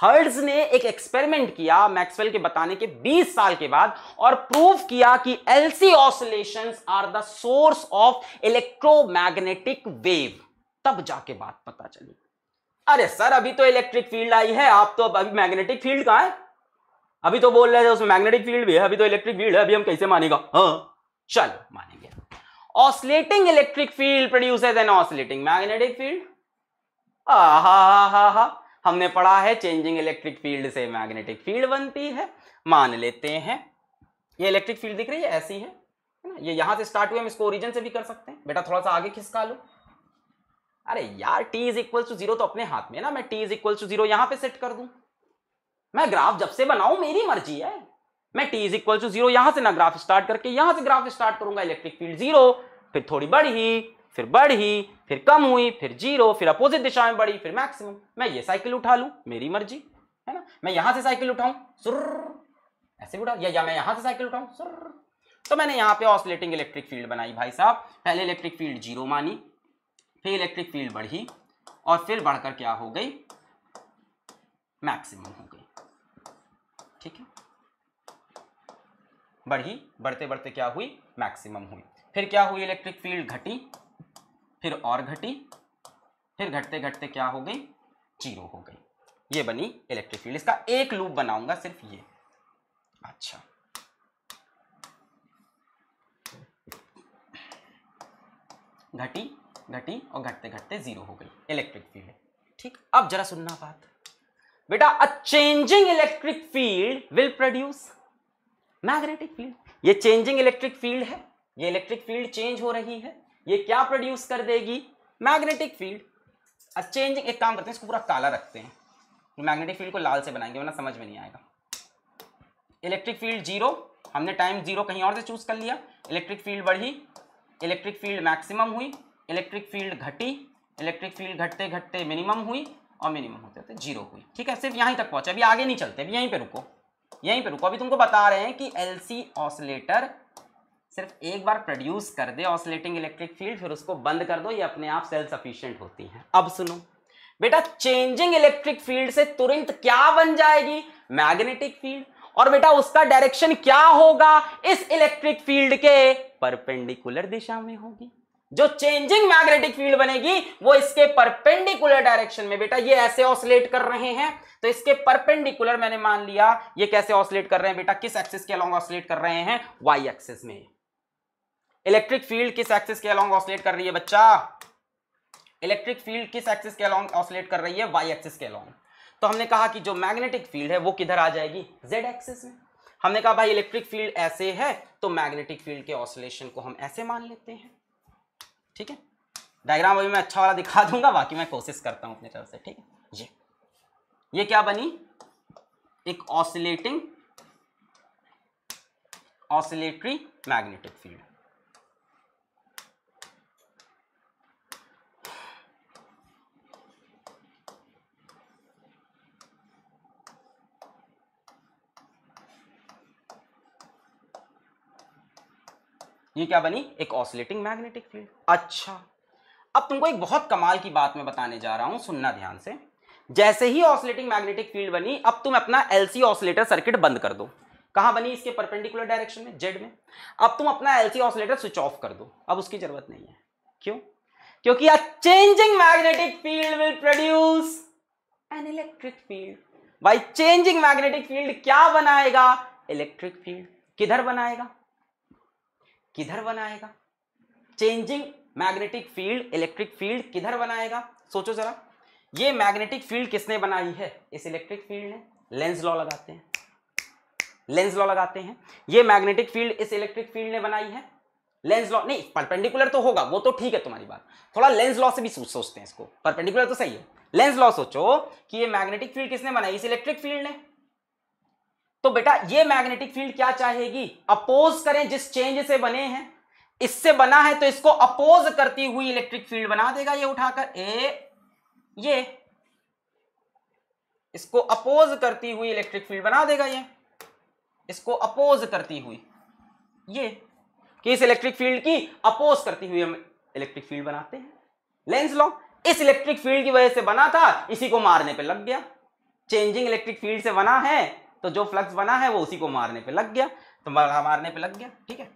हर्ड्स ने एक एक्सपेरिमेंट किया मैक्सवेल के बताने के 20 साल के बाद और प्रूफ किया कि LC oscillations are the source of electromagnetic wave तब जाके बात पता चली अरे सर अभी तो इलेक्ट्रिक फील्ड आई है आप तो अब अभी मैग्नेटिक फील्ड कहा है अभी तो बोल रहे थे उसमें मैग्नेटिक फील्ड भी है अभी तो इलेक्ट्रिक फील्ड है अभी हम कैसे मानेगा हाँ चलो मानेंगे oscillating electric field produce an oscillating magnetic field आ हमने पढ़ा है चेंजिंग इलेक्ट्रिक फील्ड से मैग्नेटिक फील्ड बनती है मान लेते हैं ये इलेक्ट्रिक फील्ड दिख रही है ऐसी है ना ये यहां से स्टार्ट हुए हम इसको ओरिजिन से भी कर सकते हैं बेटा थोड़ा सा आगे खिसका लो अरे यार t is equal to zero तो अपने हाथ में ना मैं t is equal to zero यहां पे सेट कर दूं मैं ग्राफ जब से बनाऊं मेरी मर्जी है मैं t is equal to zero यहां से ना ग्राफ स्टार्ट करके यहां से ग्राफ स्टार्ट करूंगा इलेक्ट्रिक फील्ड जीरो फिर थोड़ी बढ़ी फिर बढ़ी फिर कम हुई फिर जीरो फिर अपोजिट दिशा में बढ़ी फिर मैक्सिमम मैं ये साइकिल उठा लू मेरी मर्जी है ना मैं यहां से साइकिल उठाऊं सुर ऐसे भी उठा या, या मैं यहां से साइकिल उठाऊं सुर तो मैंने यहां पे ऑसलेटिंग इलेक्ट्रिक फील्ड बनाई भाई साहब पहले इलेक्ट्रिक फील्ड जीरो मानी फिर इलेक्ट्रिक फील्ड बढ़ी और फिर बढ़कर क्या हो गई मैक्सिमम हो गई ठीक है बढ़ी बढ़ते बढ़ते क्या हुई मैक्सिमम हुई फिर क्या हुई इलेक्ट्रिक फील्ड घटी फिर और घटी फिर घटते घटते क्या हो गई जीरो हो गई ये बनी इलेक्ट्रिक फील्ड इसका एक लूप बनाऊंगा सिर्फ ये अच्छा घटी घटी और घटते घटते जीरो हो गई इलेक्ट्रिक फील्ड ठीक अब जरा सुनना बात बेटा a changing electric field will produce magnetic field ये चेंजिंग इलेक्ट्रिक फील्ड है ये इलेक्ट्रिक फील्ड चेंज हो रही है ये क्या प्रोड्यूस कर देगी मैग्नेटिक फील्ड अ चेंजिंग एक काम करते हैं इसको पूरा काला रखते हैं मैग्नेटिक फील्ड को लाल से बनाएंगे वरना समझ में नहीं आएगा इलेक्ट्रिक फील्ड जीरो हमने टाइम जीरो कहीं और से चूज कर लिया इलेक्ट्रिक फील्ड बढ़ी इलेक्ट्रिक फील्ड मैक्सिमम हुई इलेक्ट्रिक फील्ड घटी इलेक्ट्रिक फील्ड घटते घटते मिनिमम हुई और मिनिमम होते होते जीरो हुई ठीक है सिर्फ यहीं तक पहुंचे अभी आगे नहीं चलते अभी यहीं पे रुको यहीं पे रुको अभी तुमको बता रहे हैं कि एलसी ऑसिलेटर सिर्फ एक बार प्रोड्यूस कर दे ऑसिलेटिंग इलेक्ट्रिक फील्ड फिर उसको बंद कर दो ये अपने आप सेल्फ सफिशियंट होती है अब सुनो बेटा चेंजिंग इलेक्ट्रिक फील्ड से तुरंत क्या बन जाएगी मैग्नेटिक फील्ड और बेटा उसका डायरेक्शन क्या होगा इस इलेक्ट्रिक फील्ड के परपेंडिकुलर दिशा में होगी जो चेंजिंग मैग्नेटिक फील्ड बनेगी वो इसके परपेंडिकुलर डायरेक्शन में बेटा ये ऐसे ऑसलेट कर रहे हैं तो इसके परपेंडिकुलर मैंने मान लिया ये कैसे ऑसलेट कर रहे हैं बेटा किस एक्सिस के अलॉन्ग ऑसलेट कर रहे हैं वाई एक्सिस में इलेक्ट्रिक फील्ड किस एक्सिस के अलॉन्ग ऑसलेट कर रही है बच्चा इलेक्ट्रिक फील्ड किस एक्सिस के अलॉन्ग ऑसलेट कर रही है वाई एक्सिस के अलॉन्ग तो हमने कहा कि जो मैग्नेटिक फील्ड है वो किधर आ जाएगी जेड एक्सिस में हमने कहा भाई इलेक्ट्रिक फील्ड ऐसे है तो मैग्नेटिक फील्ड के ऑसोलेशन को हम ऐसे मान लेते हैं ठीक है डायग्राम अभी मैं अच्छा वाला दिखा दूंगा बाकी मैं कोशिश करता हूँ अपनी तरफ से ठीक है ये ये क्या बनी एक ऑसिलेटिंग ऑसिलेटरी मैग्नेटिक फील्ड ये क्या बनी एक ऑसिलेटिंग मैग्नेटिक फील्ड अच्छा अब तुमको एक बहुत कमाल की बात मैं बताने जा रहा हूं सुनना ध्यान से जैसे ही ऑसिलेटिंग मैग्नेटिक फील्ड बनी अब तुम अपना एलसी ऑसिलेटर सर्किट बंद कर दो कहाँ बनी इसके परपेंडिकुलर डायरेक्शन में जेड में अब तुम अपना एलसी ऑसिलेटर स्विच ऑफ कर दो अब उसकी जरूरत नहीं है क्यों क्योंकि a changing magnetic field will produce an electric field by changing magnetic field क्या बनाएगा इलेक्ट्रिक फील्ड किधर बनाएगा किधर बनाएगा changing magnetic field electric field किधर बनाएगा सोचो जरा ये मैग्नेटिक फील्ड किसने बनाई है इस इलेक्ट्रिक फील्ड ने लेंस लॉ लगाते हैं लेंस लॉ लगाते हैं ये मैग्नेटिक फील्ड इस इलेक्ट्रिक फील्ड ने बनाई है लेंस लॉ नहीं परपेंडिकुलर तो होगा वो तो ठीक है तुम्हारी बात थोड़ा लेंस लॉ से भी सोच सोचते हैं इसको परपेंडिकुलर तो सही है लेंस लॉ सोचो कि ये मैग्नेटिक फील्ड किसने बनाई इस इलेक्ट्रिक फील्ड ने तो बेटा ये मैग्नेटिक फील्ड क्या चाहेगी अपोज करें जिस चेंज से बने हैं इससे बना है तो इसको अपोज करती हुई इलेक्ट्रिक फील्ड बना देगा ये उठाकर ए ये इसको अपोज करती हुई इलेक्ट्रिक फील्ड बना देगा ये इसको अपोज करती हुई ये कि इस इलेक्ट्रिक फील्ड की अपोज करती हुई हम इलेक्ट्रिक फील्ड बनाते हैं लेंस लॉ इस इलेक्ट्रिक फील्ड की वजह से बना था इसी को मारने पे लग गया चेंजिंग इलेक्ट्रिक फील्ड से बना है तो जो फ्लक्स बना है वो उसी को मारने पे लग गया तो मारने पे लग गया ठीक है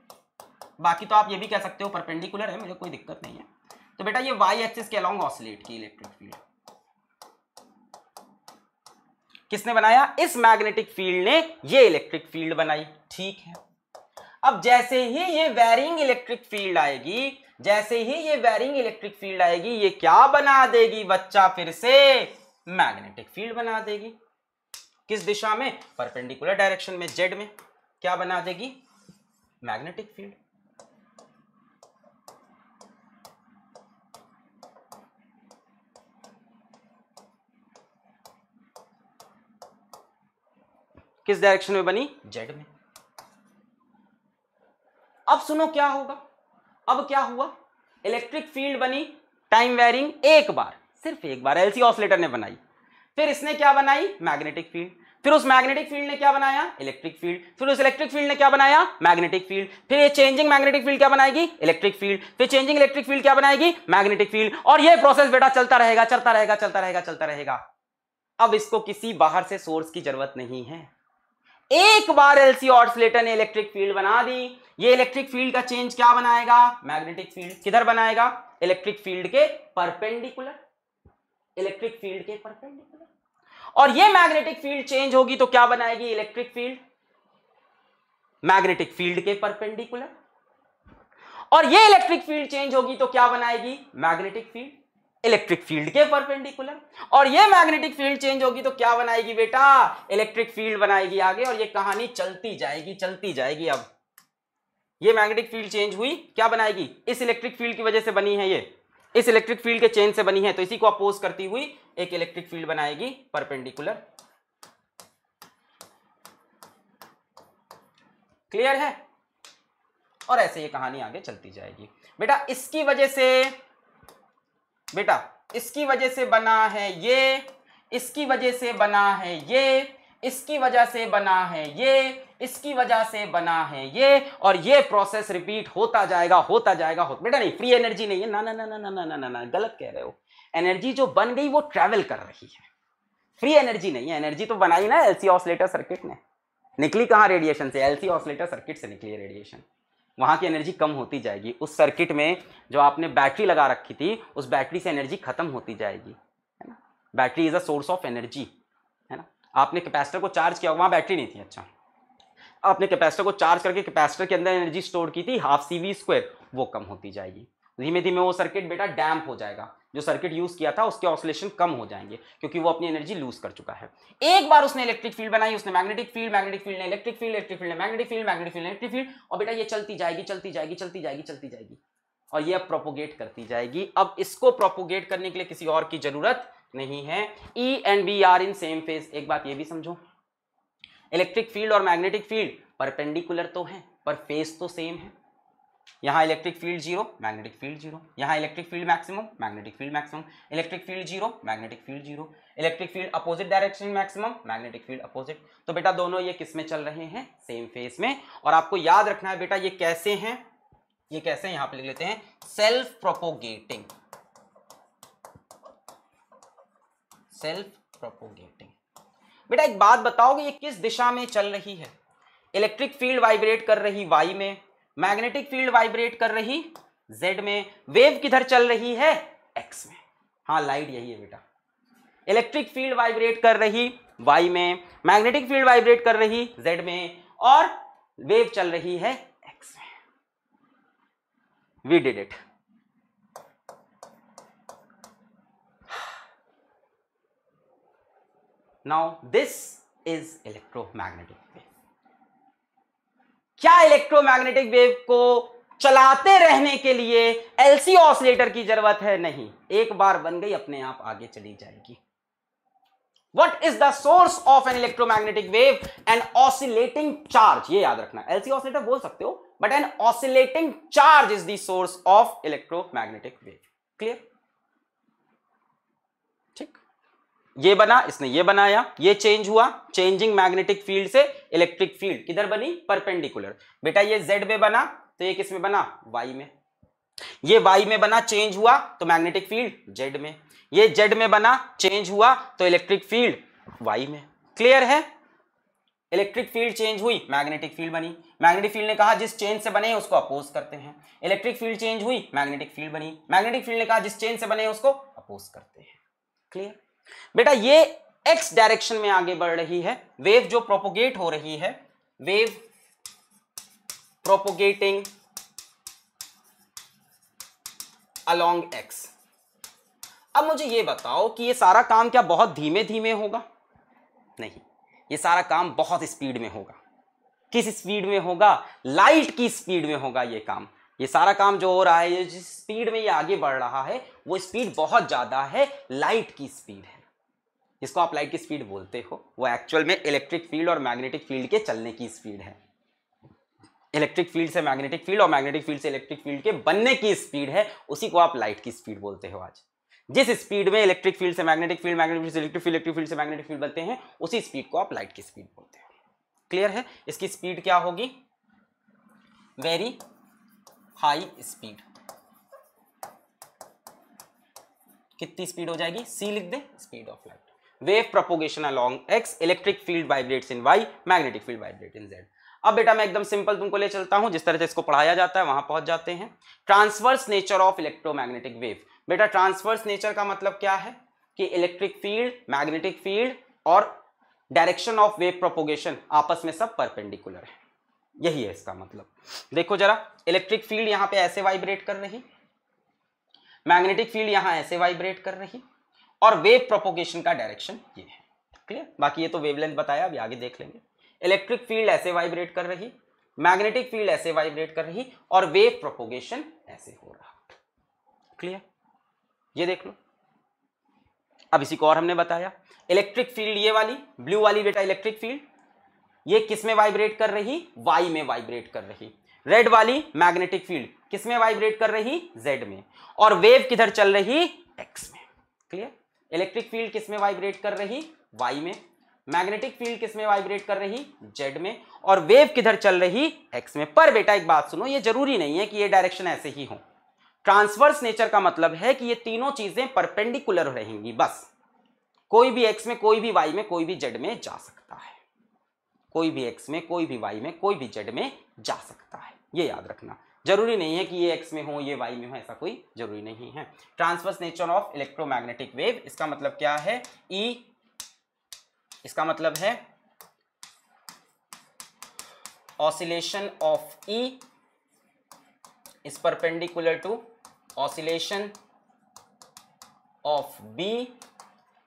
बाकी तो आप ये भी कह सकते हो परपेंडिकुलर है मुझे कोई दिक्कत नहीं है तो बेटा ये वाई एक्सिस के अलॉन्ग ऑसिलेट की इलेक्ट्रिक फील्ड किसने बनाया इस मैग्नेटिक फील्ड ने ये इलेक्ट्रिक फील्ड बनाई ठीक है अब जैसे ही ये वेरिंग इलेक्ट्रिक फील्ड आएगी जैसे ही ये वेरिंग इलेक्ट्रिक फील्ड आएगी ये क्या बना देगी बच्चा फिर से मैग्नेटिक फील्ड बना देगी किस दिशा में परपेंडिकुलर डायरेक्शन में जेड में क्या बना देगी मैग्नेटिक फील्ड किस डायरेक्शन में बनी जेड में अब सुनो क्या होगा अब क्या हुआ इलेक्ट्रिक फील्ड बनी टाइम वेरिंग एक बार सिर्फ एक बार एलसी ऑसिलेटर ने बनाई फिर इसने क्या बनाई मैग्नेटिक फील्ड फिर उस मैग्नेटिक फील्ड ने क्या बनाया इलेक्ट्रिक फील्ड फिर उस इलेक्ट्रिक फील्ड ने क्या बनाया मैग्नेटिक फील्ड फिर ये चेंजिंग मैग्नेटिक फील्ड क्या बनाएगी इलेक्ट्रिक फील्ड फिर चेंजिंग इलेक्ट्रिक फील्ड क्या बनाएगी मैग्नेटिक फील्ड और ये प्रोसेस बेटा चलता रहेगा चलता रहेगा चलता रहेगा चलता रहेगा अब इसको किसी बाहर से सोर्स की जरूरत नहीं है एक बार एलसी ऑर्सलेटर ने इलेक्ट्रिक फील्ड बना दी ये इलेक्ट्रिक फील्ड का चेंज क्या बनाएगा मैग्नेटिक फील्ड किधर बनाएगा इलेक्ट्रिक फील्ड के परपेंडिकुलर इलेक्ट्रिक फील्ड के परपेंडिकुलर और ये मैग्नेटिक फील्ड चेंज होगी तो क्या बनाएगी इलेक्ट्रिक फील्ड मैग्नेटिक फील्ड के परपेंडिकुलर और ये इलेक्ट्रिक फील्ड चेंज होगी तो क्या बनाएगी मैग्नेटिक फील्ड इलेक्ट्रिक फील्ड के परपेंडिकुलर और ये मैग्नेटिक फील्ड चेंज होगी तो क्या बनाएगी बेटा इलेक्ट्रिक फील्ड बनाएगी आगे और ये कहानी चलती जाएगी चलती जाएगी अब ये मैग्नेटिक फील्ड चेंज हुई क्या बनाएगी इस इलेक्ट्रिक फील्ड की वजह से बनी है ये इस इलेक्ट्रिक फील्ड के चेन से बनी है तो इसी को अपोज करती हुई एक इलेक्ट्रिक फील्ड बनाएगी परपेंडिकुलर क्लियर है और ऐसे ये कहानी आगे चलती जाएगी बेटा इसकी वजह से बेटा इसकी वजह से बना है ये इसकी वजह से बना है ये इसकी वजह से बना है ये इसकी वजह से बना है ये और ये प्रोसेस रिपीट होता जाएगा होता जाएगा होता बेटा नहीं फ्री एनर्जी नहीं है ना ना ना ना ना ना ना ना गलत कह रहे हो एनर्जी जो बन गई वो ट्रैवल कर रही है फ्री एनर्जी नहीं है एनर्जी तो बनाई ना एलसी ऑसलेटर सर्किट ने निकली कहाँ रेडिएशन से एलसी ऑसलेटर सर्किट से निकली है रेडिएशन वहाँ की एनर्जी कम होती जाएगी उस सर्किट में जो आपने बैटरी लगा रखी थी उस बैटरी से एनर्जी खत्म होती जाएगी है ना battery is a source of energy है ना आपने कैपेसिटर को चार्ज किया वहाँ बैटरी नहीं थी अच्छा आपने कैपेसिटर को चार्ज करके कैपेसिटर के अंदर एनर्जी स्टोर की थी हाफ सी वी स्क्वायर वो कम होती जाएगी धीमे धीमे वो सर्किट बेटा डैम्प हो जाएगा जो सर्किट यूज किया था उसके ऑसिलेशन कम हो जाएंगे क्योंकि वो अपनी एनर्जी लूज कर चुका है एक बार उसने इलेक्ट्रिक फील्ड बनाई उसने मैग्नेटिक फील्ड मैग्नेटिक फील्ड ने इलेक्ट्रिक फील्ड इलेक्ट्रिक फील्ड ने magnetic field magnetic field electric field और बेटा ये चलती जाएगी चलती जाएगी चलती जाएगी चलती जाएगी और ये अब प्रोपोगेट करती जाएगी अब इसको प्रोपोगेट करने के लिए किसी और की जरूरत नहीं है E and B are in same phase एक बात ये भी समझो इलेक्ट्रिक फील्ड और मैग्नेटिक फील्ड परपेंडिकुलर तो है पर फेस तो सेम है यहाँ electric field zero magnetic field zero यहाँ electric field maximum magnetic field maximum electric field zero magnetic field zero electric field opposite direction maximum magnetic field opposite तो बेटा दोनों ये किस में चल रहे हैं सेम फेस में और आपको याद रखना है बेटा ये कैसे हैं ये कैसे यहां पर लिख लेते हैं सेल्फ प्रोपोगेटिंग सेल्फ प्रोपोगेटिंग बेटा एक बात बताओ कि ये किस दिशा में चल रही है इलेक्ट्रिक फील्ड वाइब्रेट कर रही वाई में मैग्नेटिक फील्ड वाइब्रेट कर रही जेड में वेव किधर चल रही है एक्स में हाँ लाइट यही है बेटा इलेक्ट्रिक फील्ड वाइब्रेट कर रही वाई में मैग्नेटिक फील्ड वाइब्रेट कर रही जेड में और वेव चल रही है एक्स में we did it now this is electromagnetic wave क्या इलेक्ट्रोमैग्नेटिक वेव को चलाते रहने के लिए एलसी ऑसिलेटर की जरूरत है नहीं एक बार बन गई अपने आप आगे चली जाएगी what is the source of an electromagnetic wave an oscillating charge ये याद रखना एलसी ऑसिलेटर बोल सकते हो but an oscillating charge is the source of electromagnetic wave clear ये बना इसने ये बनाया ये चेंज हुआ चेंजिंग मैग्नेटिक फील्ड से इलेक्ट्रिक फील्ड किधर बनी परपेंडिकुलर बेटा ये जेड में बना तो ये किस में बना वाई में ये वाई में बना चेंज हुआ तो मैग्नेटिक फील्ड जेड में ये जेड में बना चेंज हुआ तो इलेक्ट्रिक फील्ड वाई में क्लियर है इलेक्ट्रिक फील्ड चेंज हुई मैग्नेटिक फील्ड बनी मैग्नेटिक फील्ड ने कहा जिस चेन से बने उसको अपोज करते हैं इलेक्ट्रिक फील्ड चेंज हुई मैग्नेटिक फील्ड बनी मैग्नेटिक फील्ड ने कहा जिस चेन से बने उसको अपोज करते हैं क्लियर बेटा ये एक्स डायरेक्शन में आगे बढ़ रही है वेव जो प्रोपोगेट हो रही है वेव प्रोपोगेटिंग अलोंग एक्स अब मुझे ये बताओ कि ये सारा काम क्या बहुत धीमे धीमे होगा नहीं ये सारा काम बहुत स्पीड में होगा किस स्पीड में होगा लाइट की स्पीड में होगा ये काम ये सारा काम जो हो रहा है ये जिस स्पीड में ये आगे बढ़ रहा है वो स्पीड बहुत ज़्यादा है लाइट की स्पीड है जिसको आप लाइट की स्पीड बोलते हो वो एक्चुअल में इलेक्ट्रिक फील्ड और मैग्नेटिक फील्ड के चलने की स्पीड है इलेक्ट्रिक फील्ड से मैग्नेटिक फील्ड और मैग्नेटिक फील्ड से इलेक्ट्रिक फील्ड के बनने की स्पीड है उसी को आप लाइट की स्पीड बोलते हो आज जिस स्पीड में इलेक्ट्रिक फील्ड से मैग्नेटिक फील्ड मैग्नेटिक फील्ड से इलेक्ट्रिक फील्ड इलेक्ट्रिक फील्ड से मैग्नेटिक फील्ड बनते हैं उसी स्पीड को आप लाइट की स्पीड बोलते हो क्लियर है इसकी स्पीड क्या होगी वेरी हाई स्पीड कितनी स्पीड हो जाएगी सी लिख दे speed of light wave propagation along X electric field vibrate in Y magnetic field vibrate in Z अब बेटा मैं एकदम सिंपल तुमको ले चलता हूं जिस तरह से इसको पढ़ाया जाता है वहां पहुंच जाते हैं transverse nature of electromagnetic wave बेटा ट्रांसवर्स नेचर का मतलब क्या है कि इलेक्ट्रिक फील्ड मैग्नेटिक फील्ड और डायरेक्शन ऑफ वेव प्रोपोगेशन आपस में सब परपेंडिकुलर है यही है इसका मतलब देखो जरा इलेक्ट्रिक फील्ड यहां पे ऐसे वाइब्रेट कर रही मैग्नेटिक फील्ड यहां ऐसे वाइब्रेट कर रही और वेव प्रोपोगेशन का डायरेक्शन ये है क्लियर बाकी ये तो वेवलेंथ बताया अभी आगे देख लेंगे इलेक्ट्रिक फील्ड ऐसे वाइब्रेट कर रही मैग्नेटिक फील्ड ऐसे वाइब्रेट कर रही और वेव प्रोपोगेशन ऐसे हो रहा क्लियर ये देख लो अब इसी को और हमने बताया इलेक्ट्रिक फील्ड ये वाली ब्लू वाली बेटा इलेक्ट्रिक फील्ड ये किस में वाइब्रेट कर रही वाई में वाइब्रेट कर रही रेड वाली मैग्नेटिक फील्ड किस में वाइब्रेट कर रही जेड में और वेव किधर चल रही एक्स में क्लियर इलेक्ट्रिक फील्ड किसमें वाइब्रेट कर रही वाई में मैग्नेटिक फील्ड किसमें वाइब्रेट कर रही जेड में और वेव किधर चल रही एक्स में पर बेटा एक बात सुनो ये जरूरी नहीं है कि ये डायरेक्शन ऐसे ही हो ट्रांसवर्स नेचर का मतलब है कि ये तीनों चीजें परपेंडिकुलर रहेंगी बस कोई भी एक्स में कोई भी वाई में कोई भी जेड में जा सकता है कोई भी एक्स में कोई भी वाई में कोई भी जेड में जा सकता है ये याद रखना जरूरी नहीं है कि ये एक्स में हो ये वाई में हो ऐसा कोई जरूरी नहीं है transverse nature of electromagnetic wave इसका मतलब क्या है ई e, इसका मतलब है oscillation of E is perpendicular to oscillation of B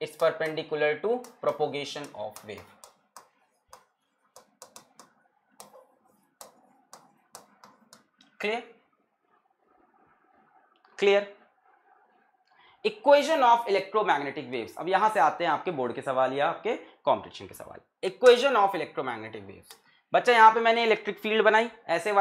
is perpendicular to propagation of wave clear clear equation of electromagnetic waves अब यहां से आते हैं आपके बोर्ड के सवाल या आपके कॉम्पिटिशन के सवाल इक्वेशन ऑफ इलेक्ट्रोमैग्नेटिक वेव्स बच्चा यहां पे मैंने इलेक्ट्रिक फील्ड बनाई ऐसे